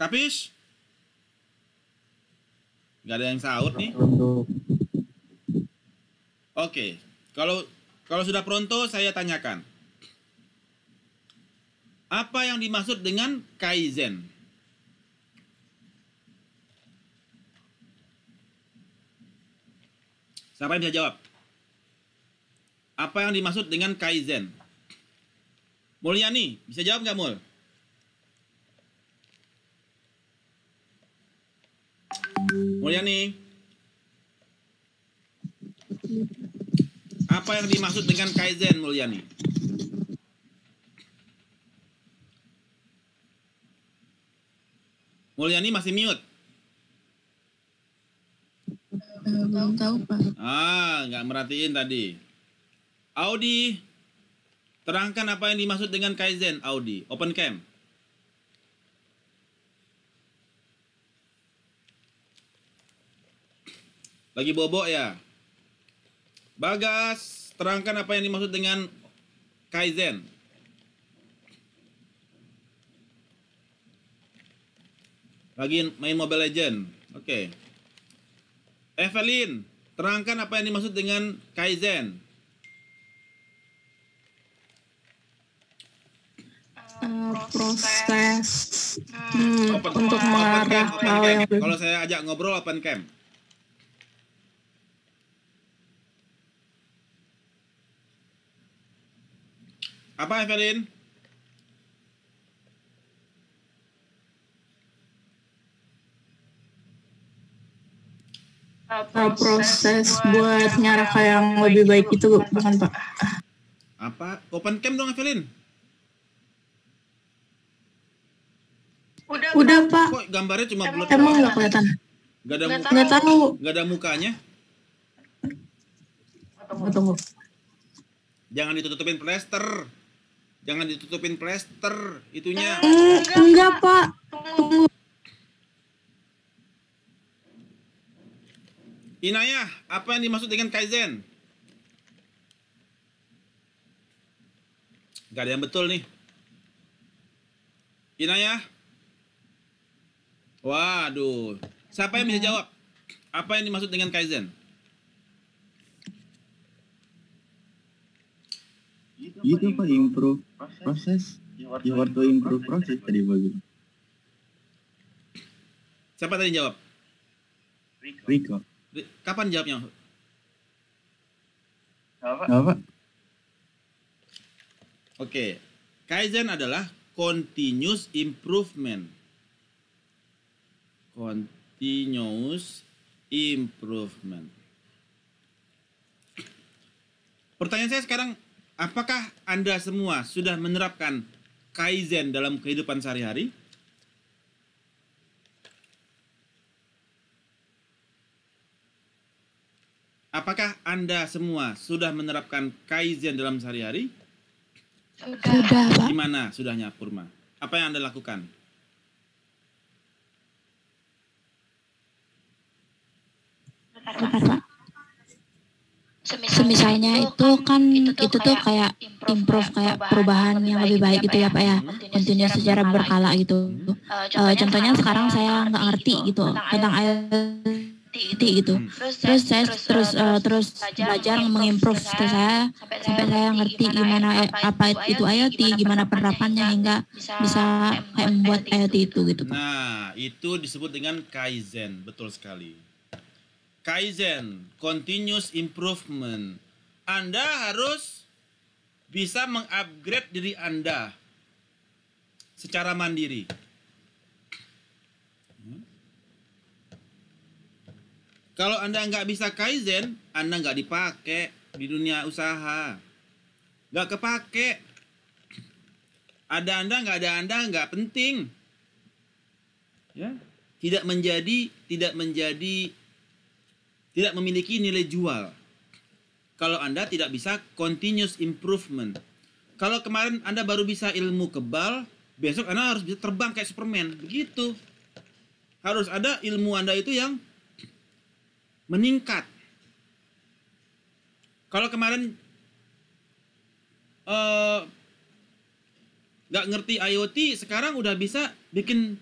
Speaker 1: Kapis? Gak ada yang sahut nih. Oke, okay. kalau kalau sudah pronto saya tanyakan. Apa yang dimaksud dengan kaizen? Siapa yang bisa jawab? Apa yang dimaksud dengan kaizen? Mulyani, bisa jawab nggak Mul? Mulyani. Apa yang dimaksud dengan kaizen Mulyani? Mulyani masih mute.
Speaker 2: tahu tahu, Pak.
Speaker 1: Ah, nggak merhatiin tadi. Audi, terangkan apa yang dimaksud dengan Kaizen, Audi. Open cam. Lagi bobok ya? Bagas, terangkan apa yang dimaksud dengan Kaizen. Lagi main Mobile Legend. Oke. Okay. Evelyn, terangkan apa yang dimaksud dengan Kaizen.
Speaker 2: Uh, proses hmm, hmm untuk mengarah hal yang kalau saya
Speaker 1: ajak ngobrol open cam apa Evelyn? Uh,
Speaker 2: oh, proses buat kayak yang lebih baik itu bukan pak
Speaker 1: apa open cam dong Evelyn udah udah pak kok gambarnya cuma bulat emang nggak kelihatan nggak ada muka tahu nggak ada mukanya tunggu tunggu jangan ditutupin plester jangan ditutupin plester itunya
Speaker 2: enggak, enggak pak tunggu
Speaker 1: Inayah, apa yang dimaksud dengan kaizen? Gak ada yang betul nih. Inayah? Waduh. Siapa yang bisa jawab? Apa yang dimaksud dengan kaizen?
Speaker 2: Itu apa? improve proses. You want to improve proses tadi bagi. Siapa tadi jawab? Rico. Rico.
Speaker 1: Kapan jawabnya? Apa? Oke. Kaizen adalah continuous improvement. Continuous improvement. Pertanyaan saya sekarang, apakah Anda semua sudah menerapkan Kaizen dalam kehidupan sehari-hari? Apakah Anda semua sudah menerapkan kaizen dalam sehari-hari?
Speaker 2: Sudah, Pak.
Speaker 1: Gimana sudahnya, Purma? Apa yang Anda lakukan?
Speaker 2: Bentar,
Speaker 1: Semisalnya itu kan, kan itu tuh, itu tuh kayak improve kayak perubahan yang lebih baik gitu, gitu ya, ya Pak ya. Tentunya ya. secara berkala gitu. Uh, contohnya sekarang saya nggak ngerti gitu. gitu tentang air gitu titik e gitu. Hmm. Terus, terus saya terus terus, uh, terus belajar mengimprove saya, saya sampai, sampai saya ngerti gimana apa itu IoT, gimana penerapannya hingga bisa kayak membuat IoT itu gitu. Nah, itu disebut dengan kaizen, betul sekali. Kaizen, continuous improvement. Anda harus bisa mengupgrade diri Anda secara mandiri. Kalau Anda nggak bisa kaizen, Anda nggak dipakai di dunia usaha. Nggak kepake. Ada Anda, nggak ada Anda, nggak penting. Ya, tidak menjadi, tidak menjadi, tidak memiliki nilai jual. Kalau Anda tidak bisa continuous improvement. Kalau kemarin Anda baru bisa ilmu kebal, besok Anda harus bisa terbang kayak Superman. Begitu. Harus ada ilmu Anda itu yang meningkat. Kalau kemarin eh, nggak uh, ngerti IoT, sekarang udah bisa bikin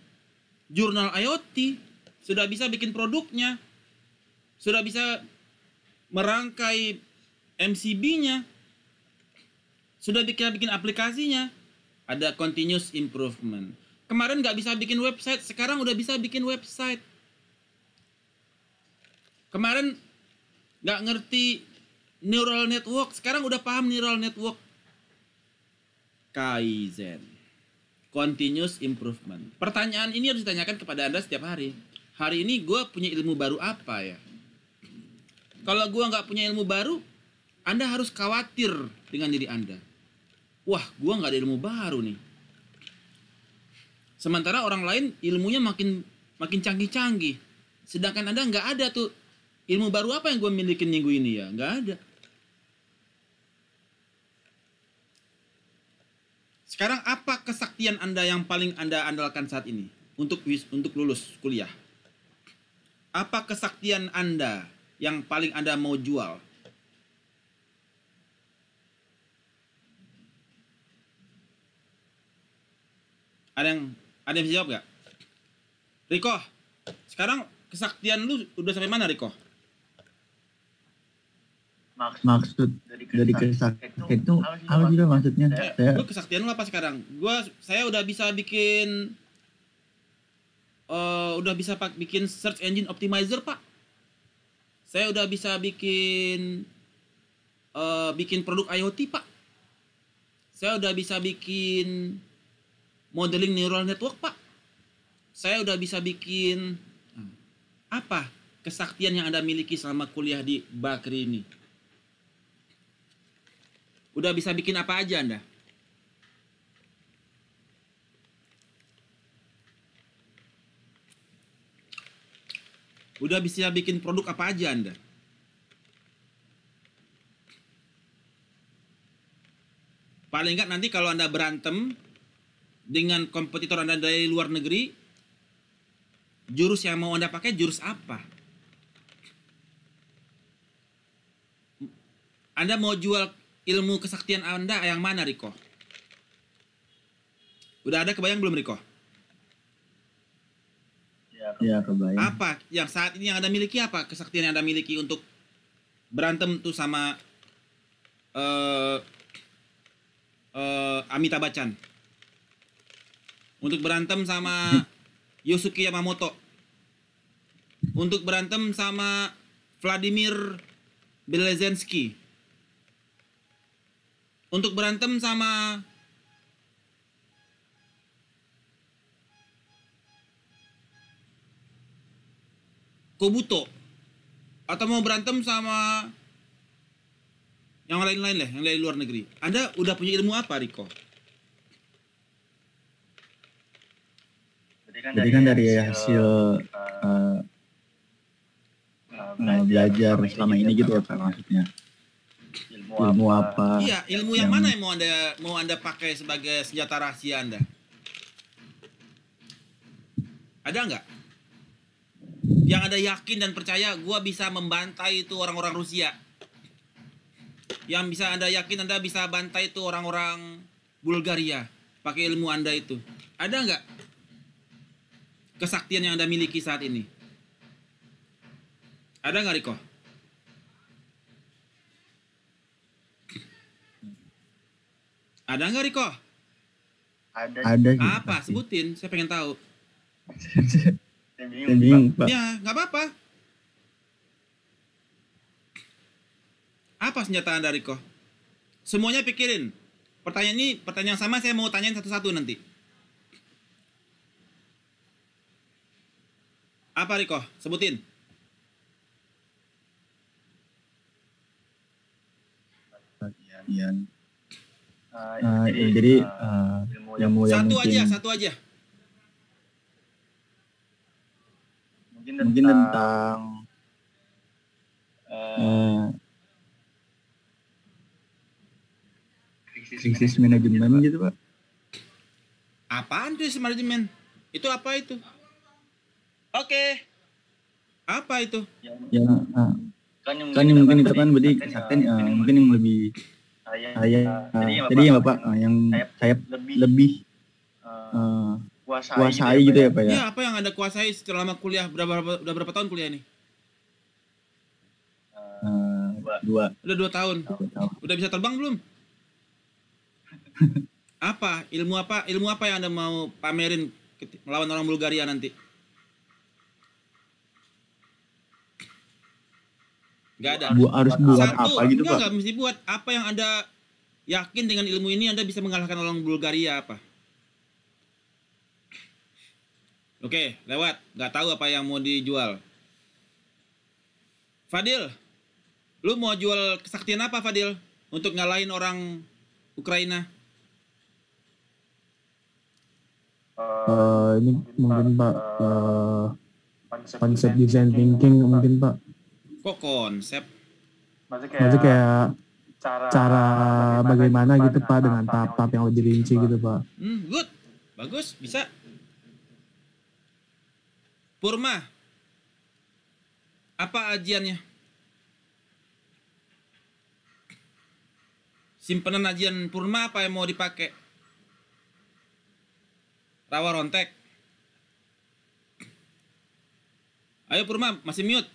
Speaker 1: jurnal IoT, sudah bisa bikin produknya, sudah bisa merangkai MCB-nya, sudah bikin bikin aplikasinya, ada continuous improvement. Kemarin nggak bisa bikin website, sekarang udah bisa bikin website kemarin nggak ngerti neural network sekarang udah paham neural network kaizen continuous improvement pertanyaan ini harus ditanyakan kepada anda setiap hari hari ini gue punya ilmu baru apa ya kalau gue nggak punya ilmu baru anda harus khawatir dengan diri anda wah gue nggak ada ilmu baru nih sementara orang lain ilmunya makin makin canggih-canggih sedangkan anda nggak ada tuh Ilmu baru apa yang gue miliki minggu ini ya? Gak ada. Sekarang apa kesaktian Anda yang paling Anda andalkan saat ini untuk untuk lulus kuliah? Apa kesaktian Anda yang paling Anda mau jual? Ada yang ada yang bisa jawab gak? Riko, sekarang kesaktian lu udah sampai mana Riko?
Speaker 2: maksud, dari kesaktian itu, apa juga maksudnya? saya, gue
Speaker 1: kesaktian lo apa sekarang? Gue saya udah bisa bikin uh, udah bisa pak bikin search engine optimizer pak. Saya udah bisa bikin uh, bikin produk IoT pak. Saya udah bisa bikin modeling neural network pak. Saya udah bisa bikin apa kesaktian yang anda miliki selama kuliah di Bakri ini? Udah bisa bikin apa aja Anda? Udah bisa bikin produk apa aja Anda? Paling nggak nanti kalau Anda berantem dengan kompetitor Anda dari luar negeri, jurus yang mau Anda pakai jurus apa? Anda mau jual ilmu kesaktian Anda yang mana, Riko? Udah ada kebayang belum, Riko?
Speaker 2: Ya, ya, kebayang.
Speaker 1: Apa yang saat ini yang Anda miliki apa? Kesaktian yang Anda miliki untuk berantem tuh sama uh, eh, uh, eh, Amita Bacan. Untuk berantem sama Yusuke Yamamoto. Untuk berantem sama Vladimir Belezensky untuk berantem sama Kobuto atau mau berantem sama yang lain-lain lah, yang dari luar negeri. Anda udah punya ilmu apa, Riko?
Speaker 2: Jadi kan, kan dari, hasil uh, uh, belajar, belajar selama ini gitu, gitu ya, ya maksudnya
Speaker 1: ilmu, ilmu apa. apa. Iya, ilmu yang, yang mana yang mau Anda mau Anda pakai sebagai senjata rahasia Anda? Ada nggak? Yang ada yakin dan percaya gue bisa membantai itu orang-orang Rusia. Yang bisa Anda yakin Anda bisa bantai itu orang-orang Bulgaria pakai ilmu Anda itu. Ada nggak kesaktian yang Anda miliki saat ini? Ada nggak Riko? Ada nggak Riko? Ada. Ada. Apa? Sebutin, saya pengen tahu. saya bingung, Ya, nggak apa-apa. Apa senjata Anda, Riko? Semuanya pikirin. Pertanyaan ini, pertanyaan sama saya mau tanyain satu-satu nanti. Apa Riko? Sebutin. Bagian uh, jadi, jadi uh, ilmu, yang satu mungkin, aja satu aja
Speaker 2: mungkin tentang, mungkin tentang uh, krisis manajemen gitu, gitu pak
Speaker 1: apaan krisis manajemen itu apa itu oke okay.
Speaker 2: apa itu ya, ya uh,
Speaker 1: kan yang kan mungkin itu kan berarti ya,
Speaker 2: mungkin yang lebih
Speaker 1: saya, jadi, ah, ah, yang Bapak,
Speaker 2: yang saya lebih, lebih
Speaker 1: uh,
Speaker 2: kuasai, kuasai gitu, ya, gitu ya Pak ya? Iya,
Speaker 1: apa yang Anda kuasai selama kuliah berapa berapa, udah berapa tahun kuliah ini? Uh, dua. Udah dua tahun. dua tahun. Udah bisa terbang belum? apa ilmu apa ilmu apa yang anda mau pamerin melawan orang Bulgaria nanti? Gak ada. Bu, harus buat, buat apa gitu pak? Enggak mesti buat. Apa yang anda yakin dengan ilmu ini anda bisa mengalahkan orang Bulgaria apa? Oke, lewat. Gak tahu apa yang mau dijual. Fadil, lu mau jual kesaktian apa Fadil? Untuk ngalahin orang Ukraina?
Speaker 2: Uh, ini mungkin Pak uh, eh, konsep eh, design thinking mungkin Pak.
Speaker 1: Kok konsep? Maksudnya kayak, Maksudnya kayak cara, cara
Speaker 2: bagaimana, bagaimana gitu Pak dengan tahap-tahap yang lebih rinci gitu Pak.
Speaker 1: Hmm, good. Bagus, bisa. Purma. Apa ajiannya? Simpenan ajian Purma apa yang mau dipakai? Rawa rontek. Ayo Purma, masih mute.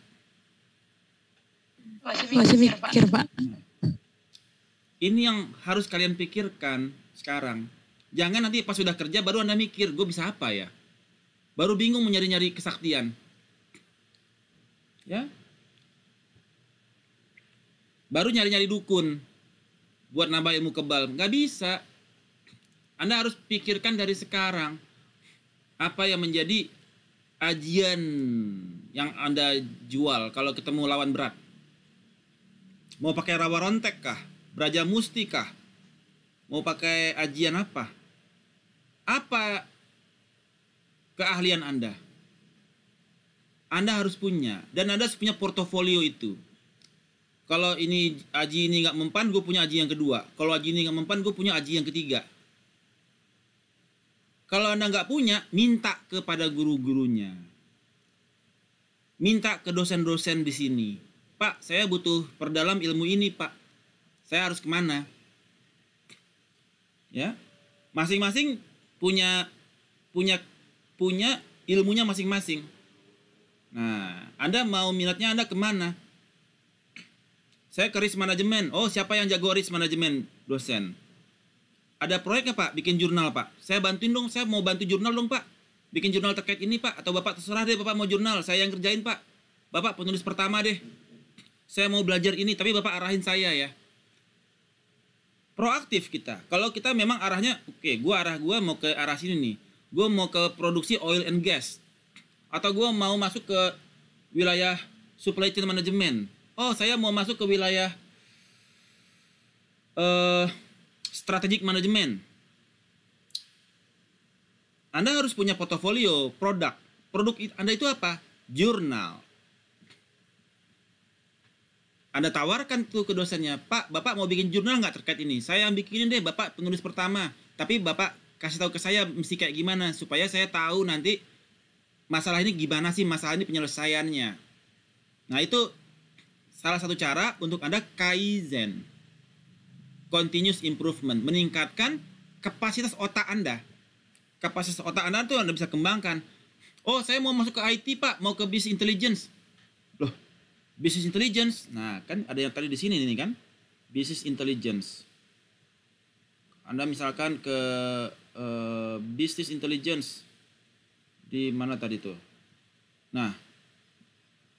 Speaker 1: Masih
Speaker 2: mikir, Masih mikir Pak. Pak.
Speaker 1: Ini yang harus kalian pikirkan sekarang. Jangan nanti pas sudah kerja baru Anda mikir, gue bisa apa ya? Baru bingung mencari-nyari kesaktian. Ya? Baru nyari-nyari dukun buat nambah ilmu kebal. Nggak bisa. Anda harus pikirkan dari sekarang apa yang menjadi ajian yang Anda jual kalau ketemu lawan berat. Mau pakai rawa rontek kah? Braja musti kah? Mau pakai ajian apa? Apa keahlian Anda? Anda harus punya dan Anda harus punya portofolio itu. Kalau ini aji ini nggak mempan, gue punya aji yang kedua. Kalau aji ini nggak mempan, gue punya aji yang ketiga. Kalau Anda nggak punya, minta kepada guru-gurunya. Minta ke dosen-dosen di sini Pak, saya butuh perdalam ilmu ini, Pak. Saya harus kemana? Ya, masing-masing punya punya punya ilmunya masing-masing. Nah, Anda mau minatnya Anda kemana? Saya keris manajemen. Oh, siapa yang jago risk manajemen? Dosen. Ada proyeknya Pak, bikin jurnal Pak. Saya bantuin dong, saya mau bantu jurnal dong Pak. Bikin jurnal terkait ini Pak, atau Bapak terserah deh Bapak mau jurnal, saya yang kerjain Pak. Bapak penulis pertama deh saya mau belajar ini tapi Bapak arahin saya ya. Proaktif kita. Kalau kita memang arahnya oke, okay, gua arah gue mau ke arah sini nih. gue mau ke produksi oil and gas atau gue mau masuk ke wilayah supply chain management. Oh, saya mau masuk ke wilayah uh, strategic management. Anda harus punya portofolio produk. Produk Anda itu apa? Jurnal. Anda tawarkan tuh ke dosennya, Pak, Bapak mau bikin jurnal nggak terkait ini? Saya yang bikinin deh, Bapak penulis pertama. Tapi Bapak kasih tahu ke saya mesti kayak gimana supaya saya tahu nanti masalah ini gimana sih masalah ini penyelesaiannya. Nah itu salah satu cara untuk Anda kaizen. Continuous improvement, meningkatkan kapasitas otak Anda. Kapasitas otak Anda tuh Anda bisa kembangkan. Oh, saya mau masuk ke IT, Pak, mau ke business intelligence Business intelligence. Nah, kan ada yang tadi di sini ini kan. Business intelligence. Anda misalkan ke uh, business intelligence di mana tadi tuh. Nah,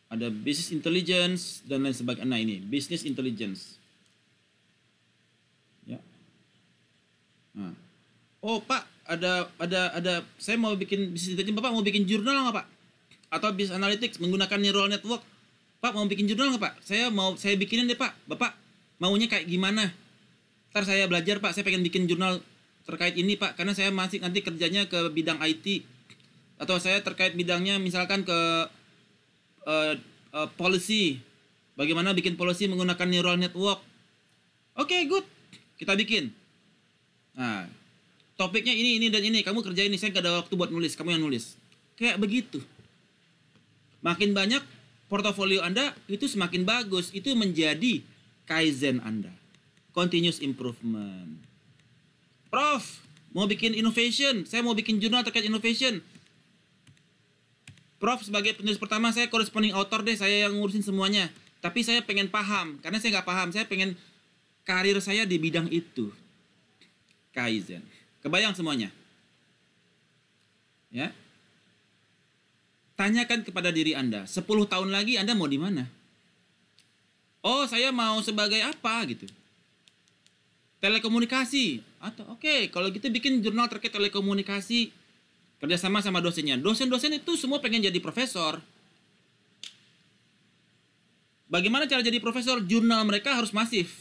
Speaker 1: ada business intelligence dan lain sebagainya. Nah, ini business intelligence. Ya. Nah. Oh, Pak, ada ada ada saya mau bikin Business intelligence. Bapak mau bikin jurnal nggak, Pak? Atau bisnis analytics menggunakan neural network? Pak mau bikin jurnal nggak Pak? Saya mau saya bikinin deh Pak. Bapak maunya kayak gimana? Ntar saya belajar Pak. Saya pengen bikin jurnal terkait ini Pak. Karena saya masih nanti kerjanya ke bidang IT atau saya terkait bidangnya misalkan ke uh, uh, policy. Bagaimana bikin policy menggunakan neural network? Oke okay, good, kita bikin. Nah, topiknya ini ini dan ini. Kamu kerja ini. Saya gak ada waktu buat nulis. Kamu yang nulis. Kayak begitu. Makin banyak portofolio Anda itu semakin bagus, itu menjadi kaizen Anda. Continuous improvement. Prof, mau bikin innovation, saya mau bikin jurnal terkait innovation. Prof, sebagai penulis pertama, saya corresponding author deh, saya yang ngurusin semuanya. Tapi saya pengen paham, karena saya nggak paham, saya pengen karir saya di bidang itu. Kaizen. Kebayang semuanya? Ya, Tanyakan kepada diri Anda, 10 tahun lagi Anda mau di mana? Oh, saya mau sebagai apa gitu. Telekomunikasi atau oke, okay, kalau gitu bikin jurnal terkait telekomunikasi kerjasama sama dosennya. Dosen-dosen itu semua pengen jadi profesor. Bagaimana cara jadi profesor? Jurnal mereka harus masif.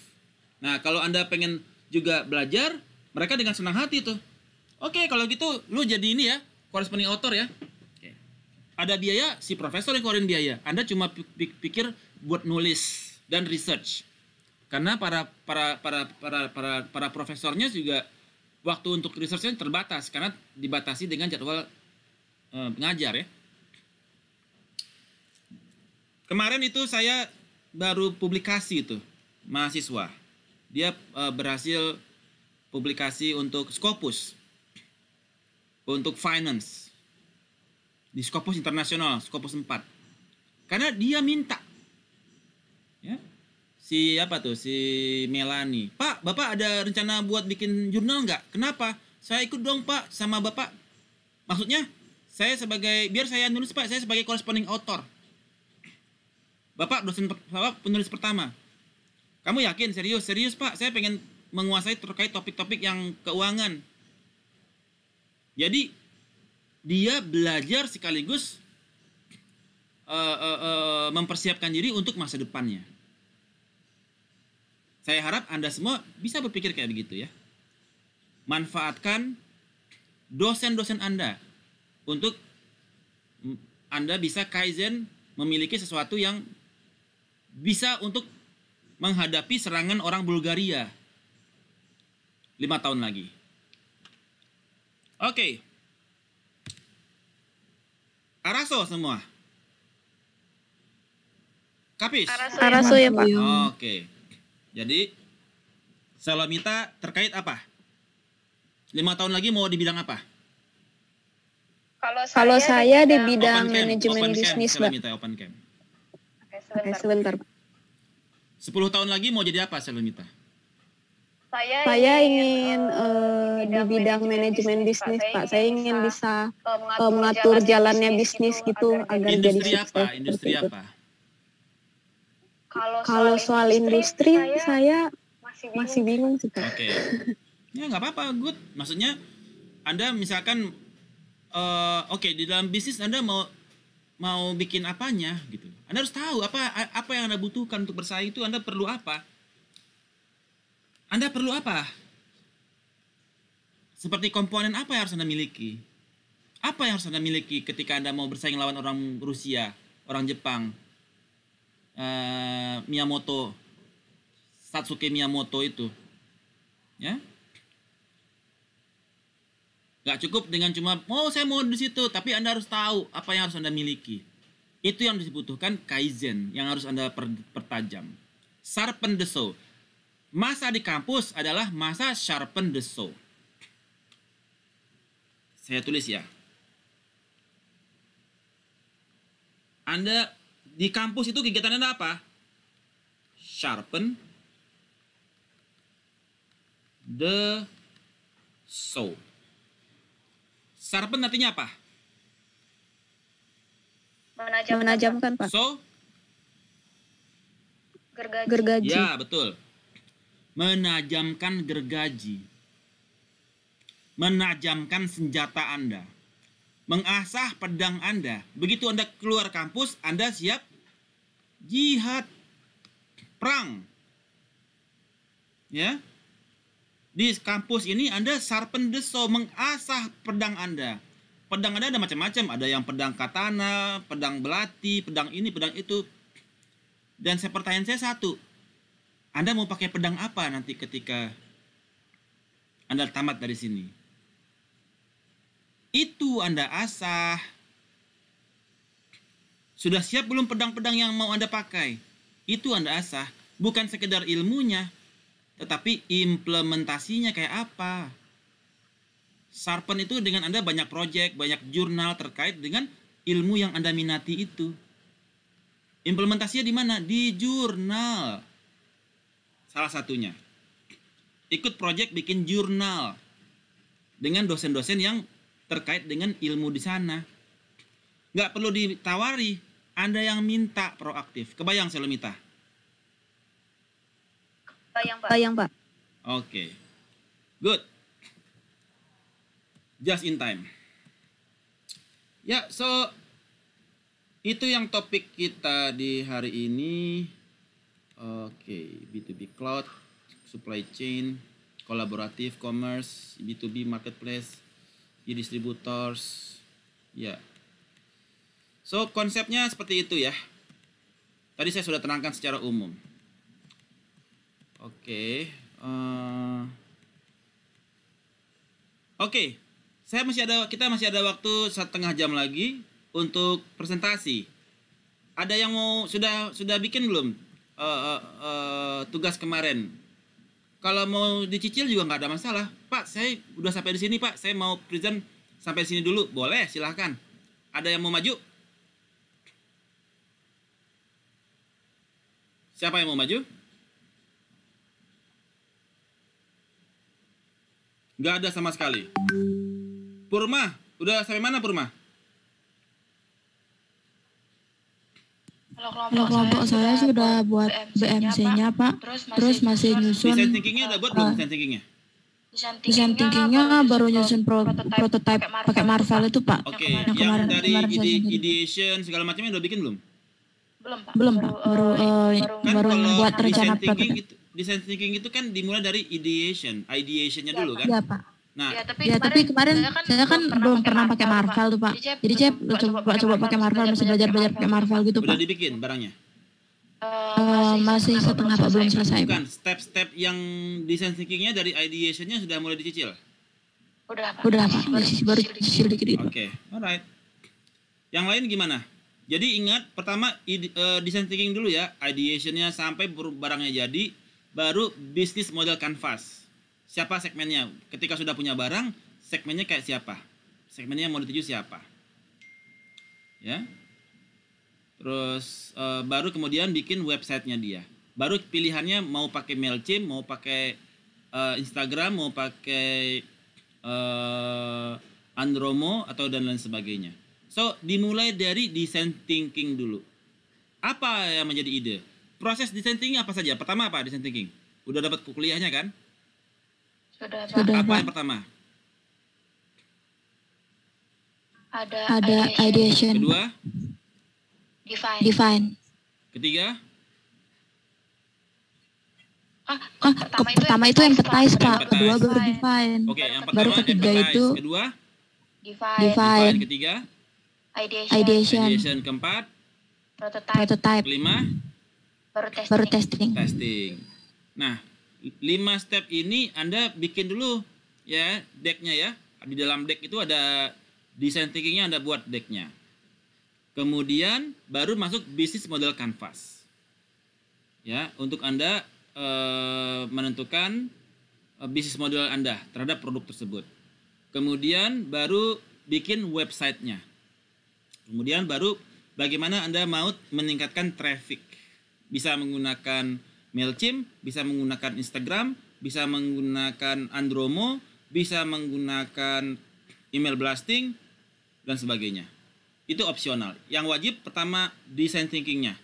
Speaker 1: Nah, kalau Anda pengen juga belajar, mereka dengan senang hati tuh. Oke, okay, kalau gitu lu jadi ini ya, corresponding author ya ada biaya si profesor yang keluarin biaya anda cuma pikir buat nulis dan research karena para para para para para para profesornya juga waktu untuk researchnya terbatas karena dibatasi dengan jadwal eh, pengajar ya kemarin itu saya baru publikasi itu mahasiswa dia eh, berhasil publikasi untuk Scopus untuk finance di Scopus Internasional, Scopus 4. Karena dia minta. Ya. Si apa tuh? Si Melani. Pak, Bapak ada rencana buat bikin jurnal nggak? Kenapa? Saya ikut dong, Pak, sama Bapak. Maksudnya, saya sebagai biar saya nulis, Pak, saya sebagai corresponding author. Bapak dosen Bapak penulis pertama. Kamu yakin serius? Serius, Pak. Saya pengen menguasai terkait topik-topik yang keuangan. Jadi, dia belajar sekaligus uh, uh, uh, mempersiapkan diri untuk masa depannya. Saya harap Anda semua bisa berpikir kayak begitu ya. Manfaatkan dosen-dosen Anda untuk Anda bisa kaizen memiliki sesuatu yang bisa untuk menghadapi serangan orang Bulgaria lima tahun lagi. Oke, okay. Araso semua? Kapis? Araso, ya, Pak. Oke. Okay. Jadi, Salamita terkait apa? Lima tahun lagi mau di bidang apa? Kalau saya, saya di bidang, manajemen bisnis, pak. Salomita, open camp. Oke, sebentar. Oke, sebentar. tahun lagi mau jadi apa, Salomita? saya, saya ingin, ya ingin uh, di bidang manajemen bisnis, bisnis Pak. Saya ingin bisa eh, mengatur, mengatur jalannya bisnis gitu, gitu agar jadi sukses. Apa? Gitu. Industri apa? Kalau soal, soal industri, industri saya, saya masih bingung sih, Pak. Oke. Okay. Ya nggak apa-apa, good. Maksudnya Anda misalkan uh, oke okay, di dalam bisnis Anda mau mau bikin apanya gitu. Anda harus tahu apa apa yang Anda butuhkan untuk bersaing itu Anda perlu apa anda perlu apa? Seperti komponen apa yang harus Anda miliki? Apa yang harus Anda miliki ketika Anda mau bersaing lawan orang Rusia, orang Jepang, uh, Miyamoto, Satsuke Miyamoto itu? Ya? Gak cukup dengan cuma, oh saya mau di situ, tapi Anda harus tahu apa yang harus Anda miliki. Itu yang dibutuhkan kaizen, yang harus Anda pertajam. Sharpen the saw. Masa di kampus adalah masa sharpen the saw. Saya tulis ya. Anda di kampus itu kegiatan Anda apa? Sharpen the saw. Sharpen artinya apa? Menajam, Menajamkan, Pak. So? Gergaji. Gergaji. Ya, betul menajamkan gergaji, menajamkan senjata Anda, mengasah pedang Anda. Begitu Anda keluar kampus, Anda siap jihad, perang. Ya. Di kampus ini Anda sarpen deso mengasah pedang Anda. Pedang Anda ada macam-macam, ada yang pedang katana, pedang belati, pedang ini, pedang itu. Dan saya pertanyaan saya satu, anda mau pakai pedang apa nanti ketika Anda tamat dari sini? Itu Anda asah. Sudah siap belum pedang-pedang yang mau Anda pakai? Itu Anda asah. Bukan sekedar ilmunya, tetapi implementasinya kayak apa. Sarpen itu dengan Anda banyak proyek, banyak jurnal terkait dengan ilmu yang Anda minati itu. Implementasinya di mana? Di jurnal salah satunya. Ikut proyek bikin jurnal dengan dosen-dosen yang terkait dengan ilmu di sana. Nggak perlu ditawari, Anda yang minta proaktif. Kebayang selamita bayang Pak. Kebayang, Pak. Oke. Okay. Good. Just in time. Ya, so itu yang topik kita di hari ini. Oke, okay, B2B cloud, supply chain, kolaboratif, commerce, B2B marketplace, e-distributors. Ya. Yeah. So, konsepnya seperti itu ya. Tadi saya sudah terangkan secara umum. Oke. Okay. Uh, eh, Oke. Okay. Saya masih ada kita masih ada waktu setengah jam lagi untuk presentasi. Ada yang mau sudah sudah bikin belum uh, uh, tugas kemarin kalau mau dicicil juga nggak ada masalah pak saya udah sampai di sini pak saya mau present sampai sini dulu boleh silahkan ada yang mau maju siapa yang mau maju nggak ada sama sekali Purma udah sampai mana Purma Kalau kelompok, saya, saya sudah buat BMC-nya, BMC Pak. Terus masih, terus masih nyusun. Design thinking-nya udah buat eh, belum design thinking-nya? Design thinking-nya baru nyusun pro, prototype, prototype pakai Marvel itu, Pak. Oke, okay. yang, yang dari ide, ideation segala macamnya udah bikin belum? Belum, Pak. Belum, Pak. Baru, uh, baru, kan baru buat rencana prototype. Itu, design thinking itu kan dimulai dari ideation, ideation-nya iya, dulu kan? Iya, Pak. Nah, ya, tapi ya, kemarin, tapi kemarin saya kan, saya kan belum pernah pakai Marvel, tuh Pak. Jadi saya coba coba, coba pakai Marvel, masih belajar belajar pakai Marvel gitu Pak. Udah dibikin barangnya? Uh, masih setengah Pak belum selesai. Bukan step-step yang design thinkingnya dari ideationnya sudah mulai dicicil.
Speaker 2: Udah Pak. Udah Pak. Masih baru dicicil dikit. dikit. Oke,
Speaker 1: alright. Yang lain gimana? Jadi ingat pertama ide, uh, design thinking dulu ya, ideationnya sampai barangnya jadi, baru bisnis model kanvas siapa segmennya ketika sudah punya barang segmennya kayak siapa segmennya mau dituju siapa ya terus e, baru kemudian bikin websitenya dia baru pilihannya mau pakai Mailchimp mau pakai e, Instagram mau pakai e, Andromo atau dan lain sebagainya so dimulai dari design thinking dulu apa yang menjadi ide proses design thinking apa saja pertama apa design thinking udah dapat kuliahnya kan
Speaker 2: Saudara. Apa yang
Speaker 1: pertama? Ada, ada ideation. ideation. Kedua? Define. Define. Ketiga?
Speaker 2: Ah, ah, pertama, ke, pertama itu empathize, Pak. Kedua baru define. Oke, yang pertama baru ketiga empathize. itu
Speaker 1: kedua define. define. Ketiga ideation. Ideation, ideation keempat prototype. prototype. Kelima baru testing. Baru testing. testing. Nah, 5 step ini Anda bikin dulu ya decknya ya. Di dalam deck itu ada design thinkingnya Anda buat decknya. Kemudian baru masuk bisnis model kanvas. Ya, untuk Anda e, menentukan e, bisnis model Anda terhadap produk tersebut. Kemudian baru bikin websitenya. Kemudian baru bagaimana Anda mau meningkatkan traffic. Bisa menggunakan MailChimp, bisa menggunakan Instagram, bisa menggunakan Andromo, bisa menggunakan email blasting, dan sebagainya. Itu opsional. Yang wajib pertama design thinkingnya.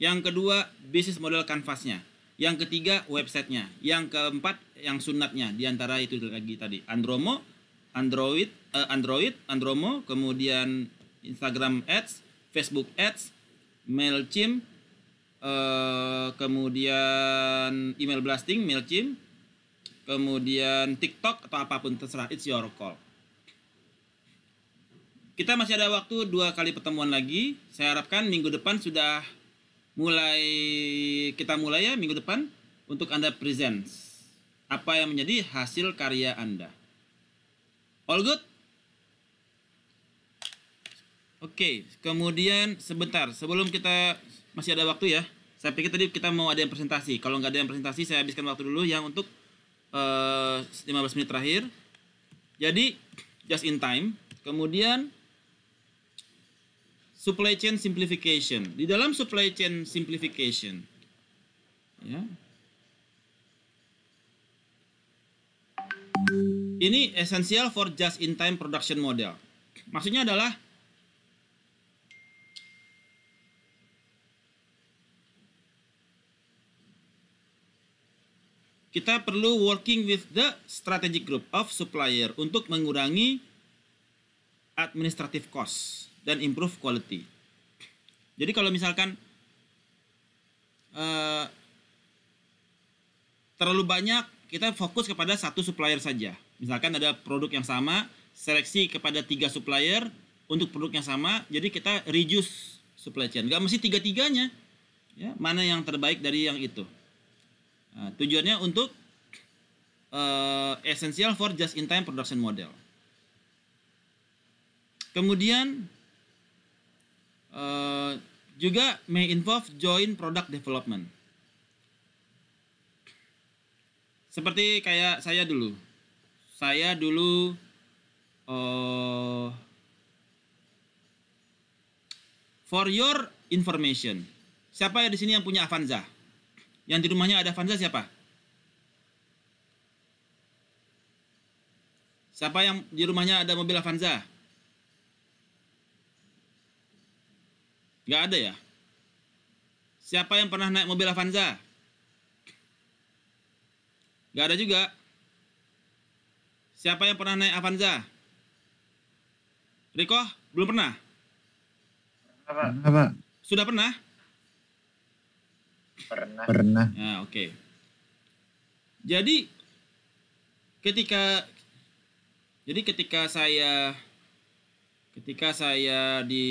Speaker 1: Yang kedua bisnis model kanvasnya. Yang ketiga websitenya. Yang keempat yang sunatnya. Di antara itu lagi tadi Andromo, Android, uh, Android, Andromo, kemudian Instagram Ads, Facebook Ads, Mailchimp, Eh, kemudian email blasting, Mailchimp, kemudian TikTok atau apapun terserah it's your call. Kita masih ada waktu dua kali pertemuan lagi. Saya harapkan minggu depan sudah mulai kita mulai ya minggu depan untuk Anda present apa yang menjadi hasil karya Anda. All good? Oke, okay, kemudian sebentar sebelum kita masih ada waktu ya. Saya pikir tadi kita mau ada yang presentasi. Kalau nggak ada yang presentasi, saya habiskan waktu dulu yang untuk uh, eh, 15 menit terakhir. Jadi just in time. Kemudian supply chain simplification. Di dalam supply chain simplification, ya. Ini esensial for just in time production model. Maksudnya adalah kita perlu working with the strategic group of supplier untuk mengurangi administrative cost dan improve quality. Jadi kalau misalkan uh, terlalu banyak kita fokus kepada satu supplier saja. Misalkan ada produk yang sama, seleksi kepada tiga supplier untuk produk yang sama, jadi kita reduce supply chain. Gak mesti tiga-tiganya, ya mana yang terbaik dari yang itu. Nah, tujuannya untuk uh, eh, essential for just-in-time production model. Kemudian uh, juga may involve joint product development. Seperti kayak saya dulu, saya dulu uh, for your information. Siapa ya di sini yang punya Avanza? Yang di rumahnya ada Vanza siapa? Siapa yang di rumahnya ada mobil Avanza? Gak ada ya? Siapa yang pernah naik mobil Avanza? Gak ada juga. Siapa yang pernah naik Avanza? Riko, belum pernah? Sudah pernah? Pernah. Pernah. Nah, oke. Okay. Jadi ketika jadi ketika saya ketika saya di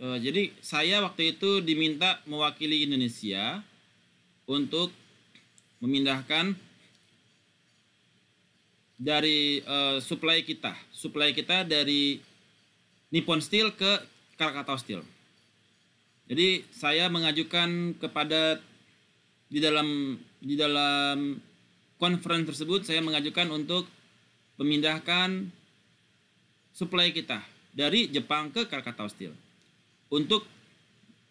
Speaker 1: uh, jadi saya waktu itu diminta mewakili Indonesia untuk memindahkan dari uh, supply kita, supply kita dari Nippon Steel ke Krakatau Steel. Jadi saya mengajukan kepada di dalam di dalam konferensi tersebut saya mengajukan untuk memindahkan supply kita dari Jepang ke Krakatau Steel untuk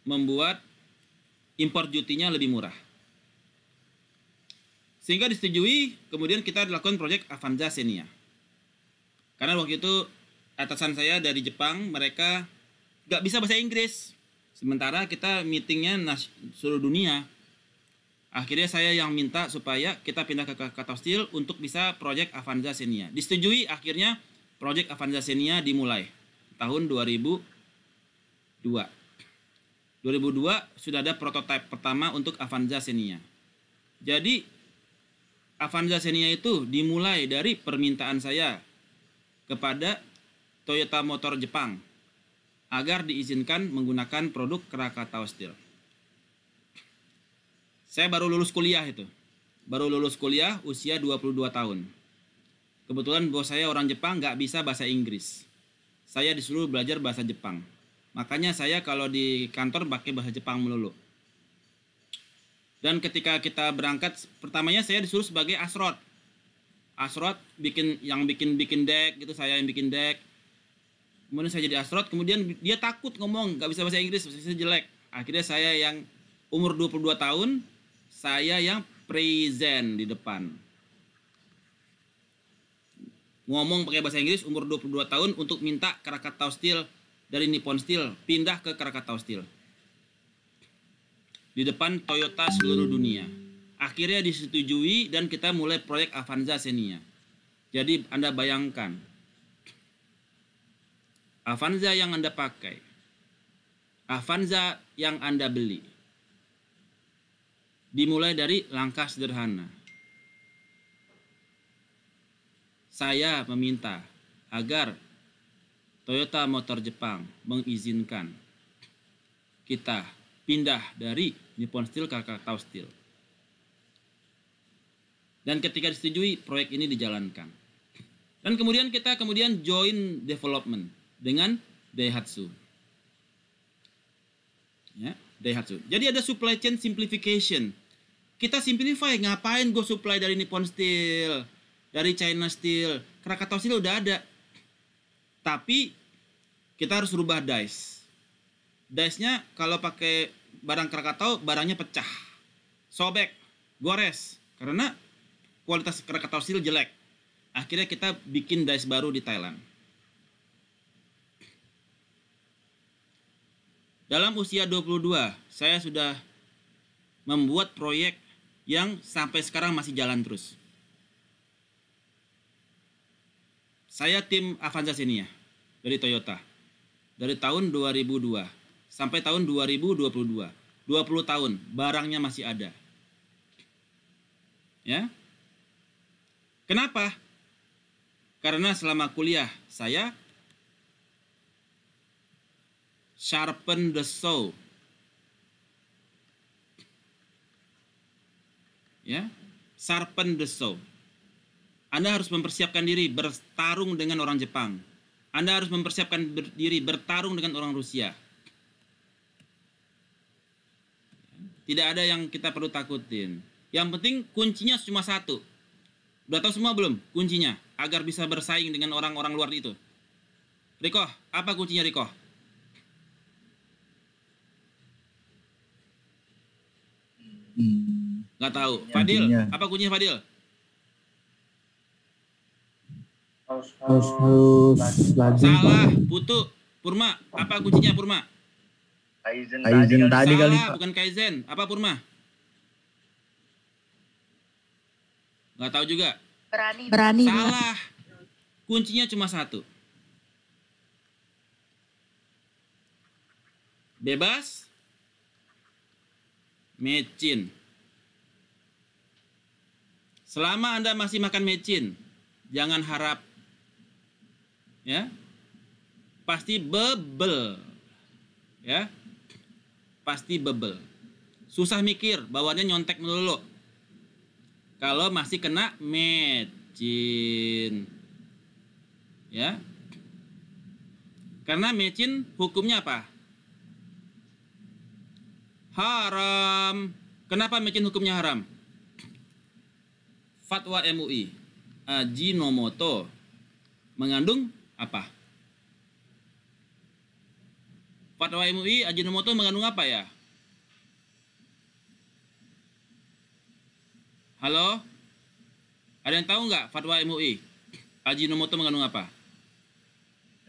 Speaker 1: membuat impor jutinya lebih murah. Sehingga disetujui, kemudian kita lakukan proyek Avanza Senia Karena waktu itu atasan saya dari Jepang, mereka nggak bisa bahasa Inggris. Sementara kita meetingnya nas seluruh dunia. Akhirnya saya yang minta supaya kita pindah ke Qatar Steel untuk bisa proyek Avanza Senia. Disetujui akhirnya proyek Avanza Senia dimulai tahun 2002. 2002 sudah ada prototipe pertama untuk Avanza Senia. Jadi Avanza Senia itu dimulai dari permintaan saya kepada Toyota Motor Jepang agar diizinkan menggunakan produk Krakatau Steel. Saya baru lulus kuliah itu. Baru lulus kuliah usia 22 tahun. Kebetulan bos saya orang Jepang nggak bisa bahasa Inggris. Saya disuruh belajar bahasa Jepang. Makanya saya kalau di kantor pakai bahasa Jepang melulu. Dan ketika kita berangkat, pertamanya saya disuruh sebagai asrot. Asrot bikin yang bikin bikin deck gitu, saya yang bikin deck kemudian saya jadi astronot kemudian dia takut ngomong nggak bisa bahasa Inggris bahasa Inggris jelek akhirnya saya yang umur 22 tahun saya yang present di depan ngomong pakai bahasa Inggris umur 22 tahun untuk minta Krakatau Steel dari Nippon Steel pindah ke Krakatau Steel di depan Toyota seluruh dunia akhirnya disetujui dan kita mulai proyek Avanza Xenia jadi Anda bayangkan Avanza yang Anda pakai, Avanza yang Anda beli. Dimulai dari langkah sederhana. Saya meminta agar Toyota Motor Jepang mengizinkan kita pindah dari Nippon Steel ke Kakao Steel. Dan ketika disetujui, proyek ini dijalankan. Dan kemudian kita kemudian join development dengan Daihatsu. Ya, Daihatsu. Jadi ada supply chain simplification. Kita simplify, ngapain gue supply dari Nippon Steel, dari China Steel, Krakatau Steel udah ada. Tapi kita harus rubah dice. Dice-nya kalau pakai barang Krakatau, barangnya pecah. Sobek, gores. Karena kualitas Krakatau Steel jelek. Akhirnya kita bikin dice baru di Thailand. Dalam usia 22, saya sudah membuat proyek yang sampai sekarang masih jalan terus. Saya tim Avanza Xenia dari Toyota. Dari tahun 2002 sampai tahun 2022. 20 tahun barangnya masih ada. Ya. Kenapa? Karena selama kuliah saya sharpen the saw. Ya, sharpen the saw. Anda harus mempersiapkan diri bertarung dengan orang Jepang. Anda harus mempersiapkan diri bertarung dengan orang Rusia. Tidak ada yang kita perlu takutin. Yang penting kuncinya cuma satu. Udah tahu semua belum kuncinya agar bisa bersaing dengan orang-orang luar itu? Riko, apa kuncinya Riko? Nggak tahu. Ya, Fadil, apa kuncinya Fadil? Harus, harus, Salah, Putu. Purma, apa kuncinya Purma? Kaizen, Kaizen tadi Salah, kali. bukan Kaizen. Apa Purma? Nggak tahu juga. Berani. Berani. Salah. Kuncinya cuma satu. Bebas. Mecin. Selama Anda masih makan mecin, jangan harap ya. Pasti bebel. Ya. Pasti bebel. Susah mikir, bawaannya nyontek melulu. Kalau masih kena mecin. Ya. Karena mecin hukumnya apa? Haram. Kenapa mecin hukumnya haram? fatwa MUI eh, Ajinomoto mengandung apa? Fatwa MUI Ajinomoto mengandung apa ya? Halo? Ada yang tahu nggak fatwa MUI? Ajinomoto mengandung apa?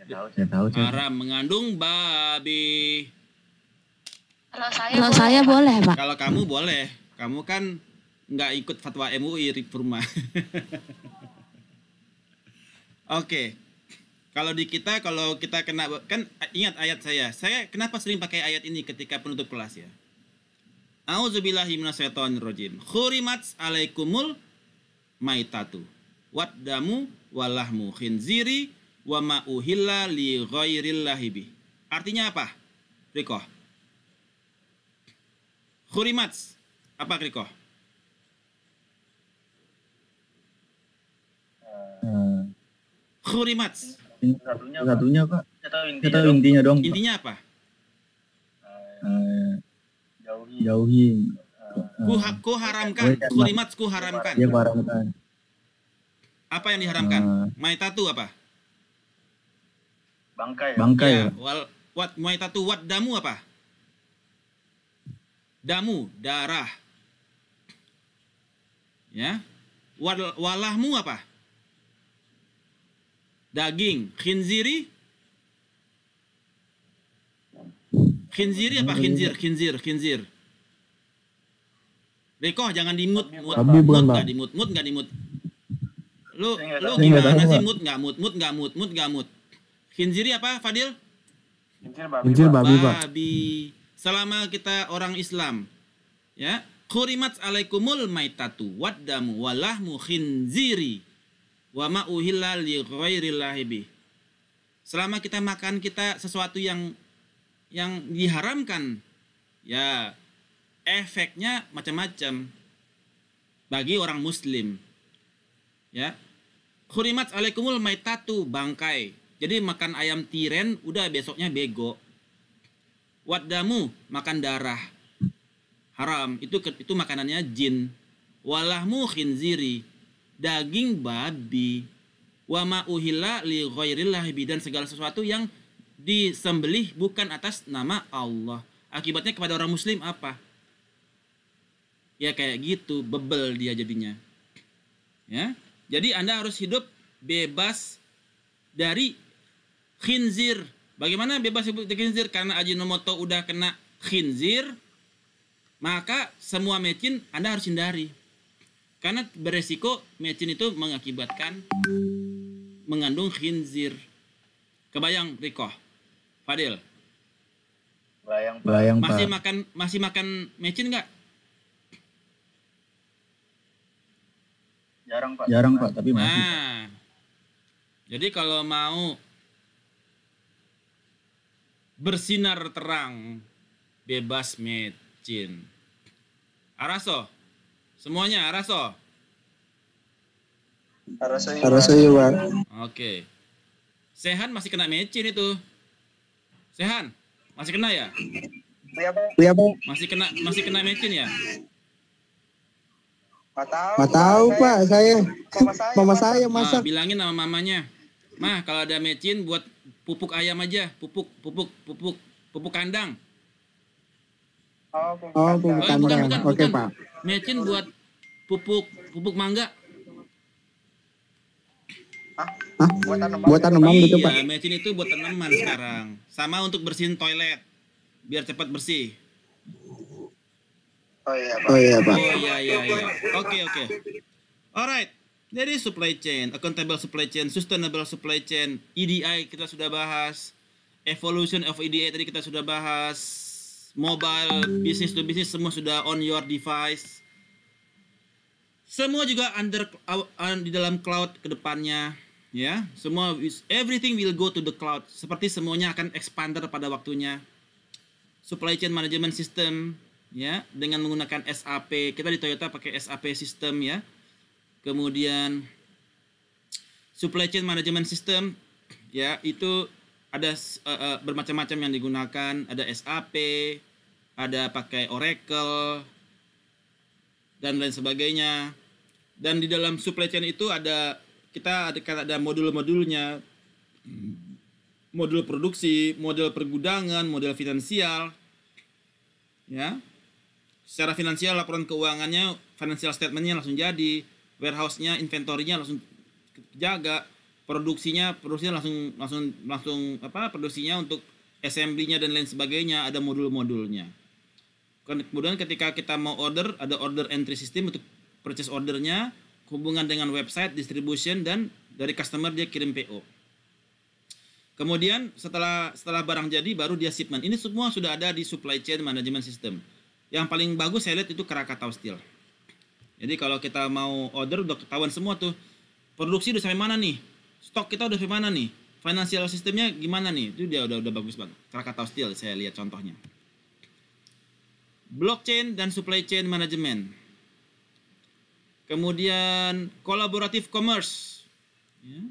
Speaker 1: Saya tahu, saya Haram mengandung babi.
Speaker 2: Kalau saya, Kalau boleh. saya boleh, Pak.
Speaker 1: Kalau kamu boleh. Kamu kan nggak ikut fatwa MUI rumah Oke. okay. Kalau di kita kalau kita kena kan ingat ayat saya. Saya kenapa sering pakai ayat ini ketika penutup kelas ya? Auzubillahi minasyaitonirrajim. Khurimat alaikumul maitatu waddamu walahmu khinziri wa ma'uhilla li ghairillahi bih. Artinya apa? Rikoh. Khurimat apa rikoh? Hmm. Khurimat.
Speaker 2: Satunya, satunya pak. Kita intinya, intinya dong. Intinya apa?
Speaker 1: Uh, jauhi.
Speaker 2: Jauhi. Uh, ku, ku haramkan. Kan, Khurimat ku haramkan. Ya, haramkan.
Speaker 1: Apa yang diharamkan? Uh, Maitatu apa? Bangkai. Ya. Bangkai. Ya, wal, wat, maitatu wat damu apa? Damu, darah. Ya. Wal, walahmu apa? Daging. Khinziri? Khinziri apa khinzir? Khinzir, khinzir. Rekoh jangan dimut, mut, mut, nggak dimut, mut nggak dimut. Lu, lu gimana sih mut nggak mut, mut nggak mut, mut nggak mut. Khinziri apa, Fadil? Khinzir babi. Khinzir babi, Pak. Babi. Selama kita orang Islam, ya, Kurimat alaikumul maitatu waddamu walahmu khinziri wa ma uhilla li ghairillahi Selama kita makan kita sesuatu yang yang diharamkan ya efeknya macam-macam bagi orang muslim ya khurimat alaikumul maitatu bangkai jadi makan ayam tiren udah besoknya bego wadamu makan darah haram itu itu makanannya jin walahmu khinziri daging babi wa ma uhilla li ghairillah bidan segala sesuatu yang disembelih bukan atas nama Allah. Akibatnya kepada orang muslim apa? Ya kayak gitu, bebel dia jadinya. Ya. Jadi Anda harus hidup bebas dari khinzir. Bagaimana bebas dari khinzir? Karena Ajinomoto udah kena khinzir, maka semua mecin Anda harus hindari karena beresiko mecin itu mengakibatkan mengandung khinzir kebayang Riko Fadil bayang bayang masih makan masih makan mecin nggak jarang pak jarang pak tapi masih nah, jadi kalau mau bersinar terang bebas mecin Araso Semuanya Raso. Raso Iwan. Oke. Sehan masih kena mecin itu. Sehan, masih kena ya? Iya, Pak. Iya, masih kena masih kena mecin ya? Nggak tahu. Nggak tahu, Pak. Saya mama saya, mama saya masak. Ah, bilangin sama mamanya. Mah, kalau ada mecin buat pupuk ayam aja, pupuk pupuk pupuk pupuk kandang. Oh, pupuk oh, kandang. Pupuk kandang. Oh, bukan, bukan, Oke, bukan. Pak. Mecin buat pupuk pupuk mangga Hah? Buat tanaman, buat tanaman Iya, mesin itu buat tanaman iya. sekarang. Sama untuk bersihin toilet. Biar cepat bersih.
Speaker 2: Oh iya, Pak. Oh iya, Pak. Oh iya, iya, iya.
Speaker 1: Oke, oke. Alright. Jadi supply chain, accountable supply chain, sustainable supply chain, EDI kita sudah bahas, evolution of EDI tadi kita sudah bahas, mobile, business to business semua sudah on your device. Semua juga under uh, di dalam cloud kedepannya depannya ya. Semua everything will go to the cloud. Seperti semuanya akan expander pada waktunya. Supply chain management system ya dengan menggunakan SAP. Kita di Toyota pakai SAP system ya. Kemudian supply chain management system ya itu ada uh, uh, bermacam-macam yang digunakan, ada SAP, ada pakai Oracle, dan lain sebagainya. Dan di dalam supply chain itu ada kita ada ada modul-modulnya. Modul produksi, modul pergudangan, modul finansial. Ya. Secara finansial laporan keuangannya, financial statementnya langsung jadi, warehouse-nya, inventory-nya langsung jaga, produksinya, produksinya langsung langsung langsung apa? Produksinya untuk assembly-nya dan lain sebagainya, ada modul-modulnya. Kan kemudian ketika kita mau order, ada order entry system untuk purchase ordernya, hubungan dengan website, distribution, dan dari customer dia kirim PO. Kemudian setelah setelah barang jadi baru dia shipment. Ini semua sudah ada di supply chain management system. Yang paling bagus saya lihat itu Krakatau Steel. Jadi kalau kita mau order udah ketahuan semua tuh produksi udah sampai mana nih, stok kita udah sampai mana nih, financial sistemnya gimana nih, itu dia udah udah bagus banget. Krakatau Steel saya lihat contohnya blockchain dan supply chain management. Kemudian collaborative commerce ya,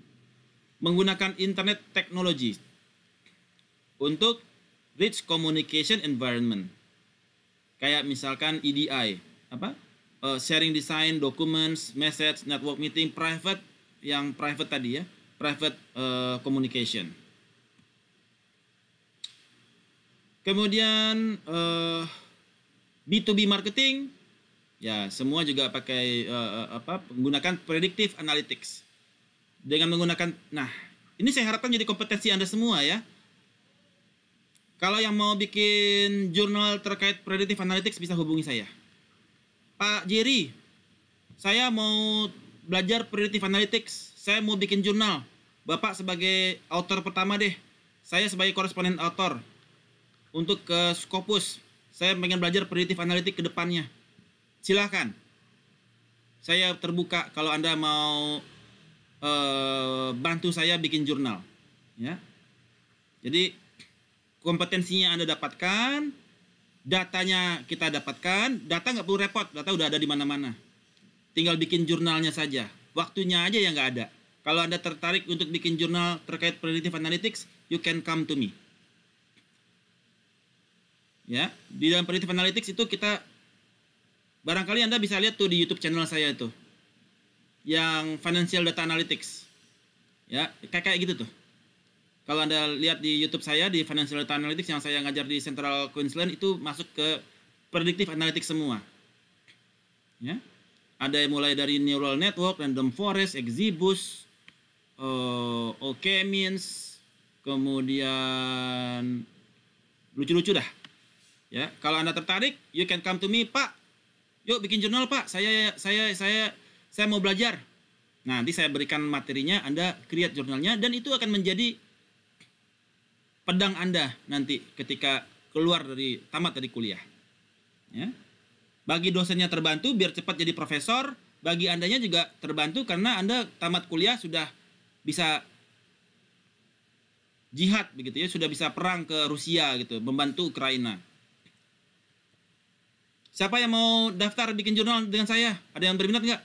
Speaker 1: menggunakan internet technology untuk rich communication environment. Kayak misalkan EDI, apa? Uh, sharing design, documents, message, network meeting, private yang private tadi ya, private uh, communication. Kemudian uh, B2B marketing ya semua juga pakai uh, apa menggunakan predictive analytics dengan menggunakan nah ini saya harapkan jadi kompetensi anda semua ya kalau yang mau bikin jurnal terkait predictive analytics bisa hubungi saya Pak Jerry saya mau belajar predictive analytics saya mau bikin jurnal Bapak sebagai author pertama deh saya sebagai koresponden author untuk ke Scopus saya pengen belajar predictive analitik ke depannya. Silahkan. Saya terbuka kalau Anda mau eh, bantu saya bikin jurnal. ya. Jadi kompetensinya Anda dapatkan, datanya kita dapatkan, data nggak perlu repot, data udah ada di mana-mana. Tinggal bikin jurnalnya saja. Waktunya aja yang nggak ada. Kalau Anda tertarik untuk bikin jurnal terkait predictive analytics, you can come to me ya di dalam predictive analytics itu kita barangkali anda bisa lihat tuh di YouTube channel saya itu yang financial data analytics ya kayak kayak gitu tuh kalau anda lihat di YouTube saya di financial data analytics yang saya ngajar di Central Queensland itu masuk ke predictive analytics semua ya ada yang mulai dari neural network, random forest, exibus, uh, OK means, kemudian lucu-lucu dah Ya, kalau Anda tertarik, you can come to me, Pak. Yuk bikin jurnal, Pak. Saya saya saya saya mau belajar. Nah, nanti saya berikan materinya, Anda create jurnalnya dan itu akan menjadi pedang Anda nanti ketika keluar dari tamat dari kuliah. Ya. Bagi dosennya terbantu biar cepat jadi profesor, bagi Andanya juga terbantu karena Anda tamat kuliah sudah bisa jihad begitu ya, sudah bisa perang ke Rusia gitu, membantu Ukraina. Siapa yang mau daftar bikin jurnal dengan saya? Ada yang berminat nggak?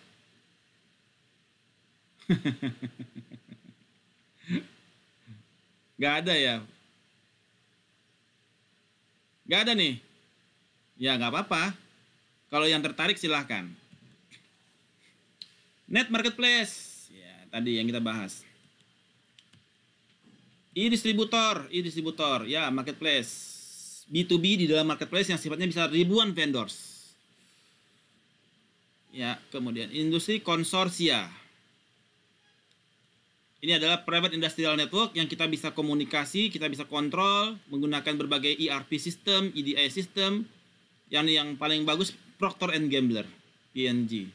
Speaker 1: Nggak ada ya? Nggak ada nih? Ya nggak apa-apa. Kalau yang tertarik silahkan. Net marketplace. Ya, tadi yang kita bahas. E-distributor, e-distributor. Ya, marketplace. B2B di dalam marketplace yang sifatnya bisa ribuan vendors. Ya, kemudian industri konsorsia. Ini adalah private industrial network yang kita bisa komunikasi, kita bisa kontrol menggunakan berbagai ERP system, EDI system. Yang yang paling bagus Procter and Gamble, (PNG).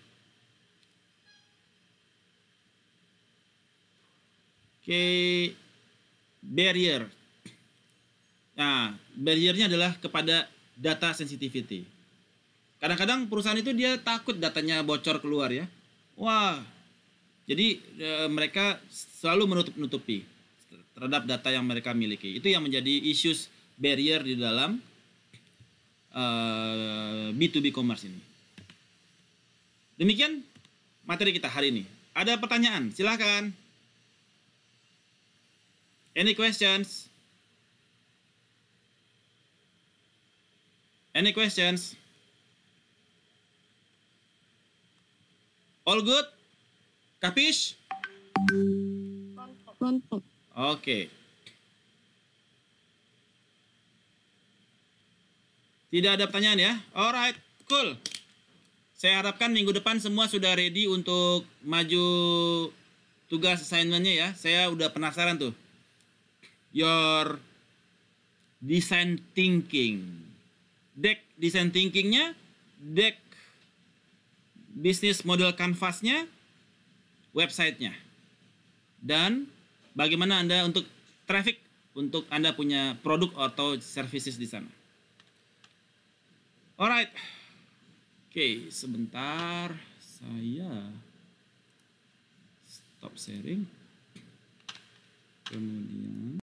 Speaker 1: Oke, okay. barrier Nah, barriernya adalah kepada data sensitivity. Kadang-kadang perusahaan itu dia takut datanya bocor keluar ya. Wah, jadi e, mereka selalu menutup-nutupi terhadap data yang mereka miliki. Itu yang menjadi issues barrier di dalam e, eh, B2B commerce ini. Demikian materi kita hari ini. Ada pertanyaan? Silahkan. Any questions? Any questions? All good? Kapish? Oke. Okay. Tidak ada pertanyaan ya? Alright, cool. Saya harapkan minggu depan semua sudah ready untuk maju tugas assignment-nya ya. Saya udah penasaran tuh. Your design thinking deck design thinkingnya, deck bisnis model kanvasnya, websitenya, dan bagaimana anda untuk traffic untuk anda punya produk atau services di sana. Alright, oke okay, sebentar saya stop sharing,
Speaker 2: kemudian.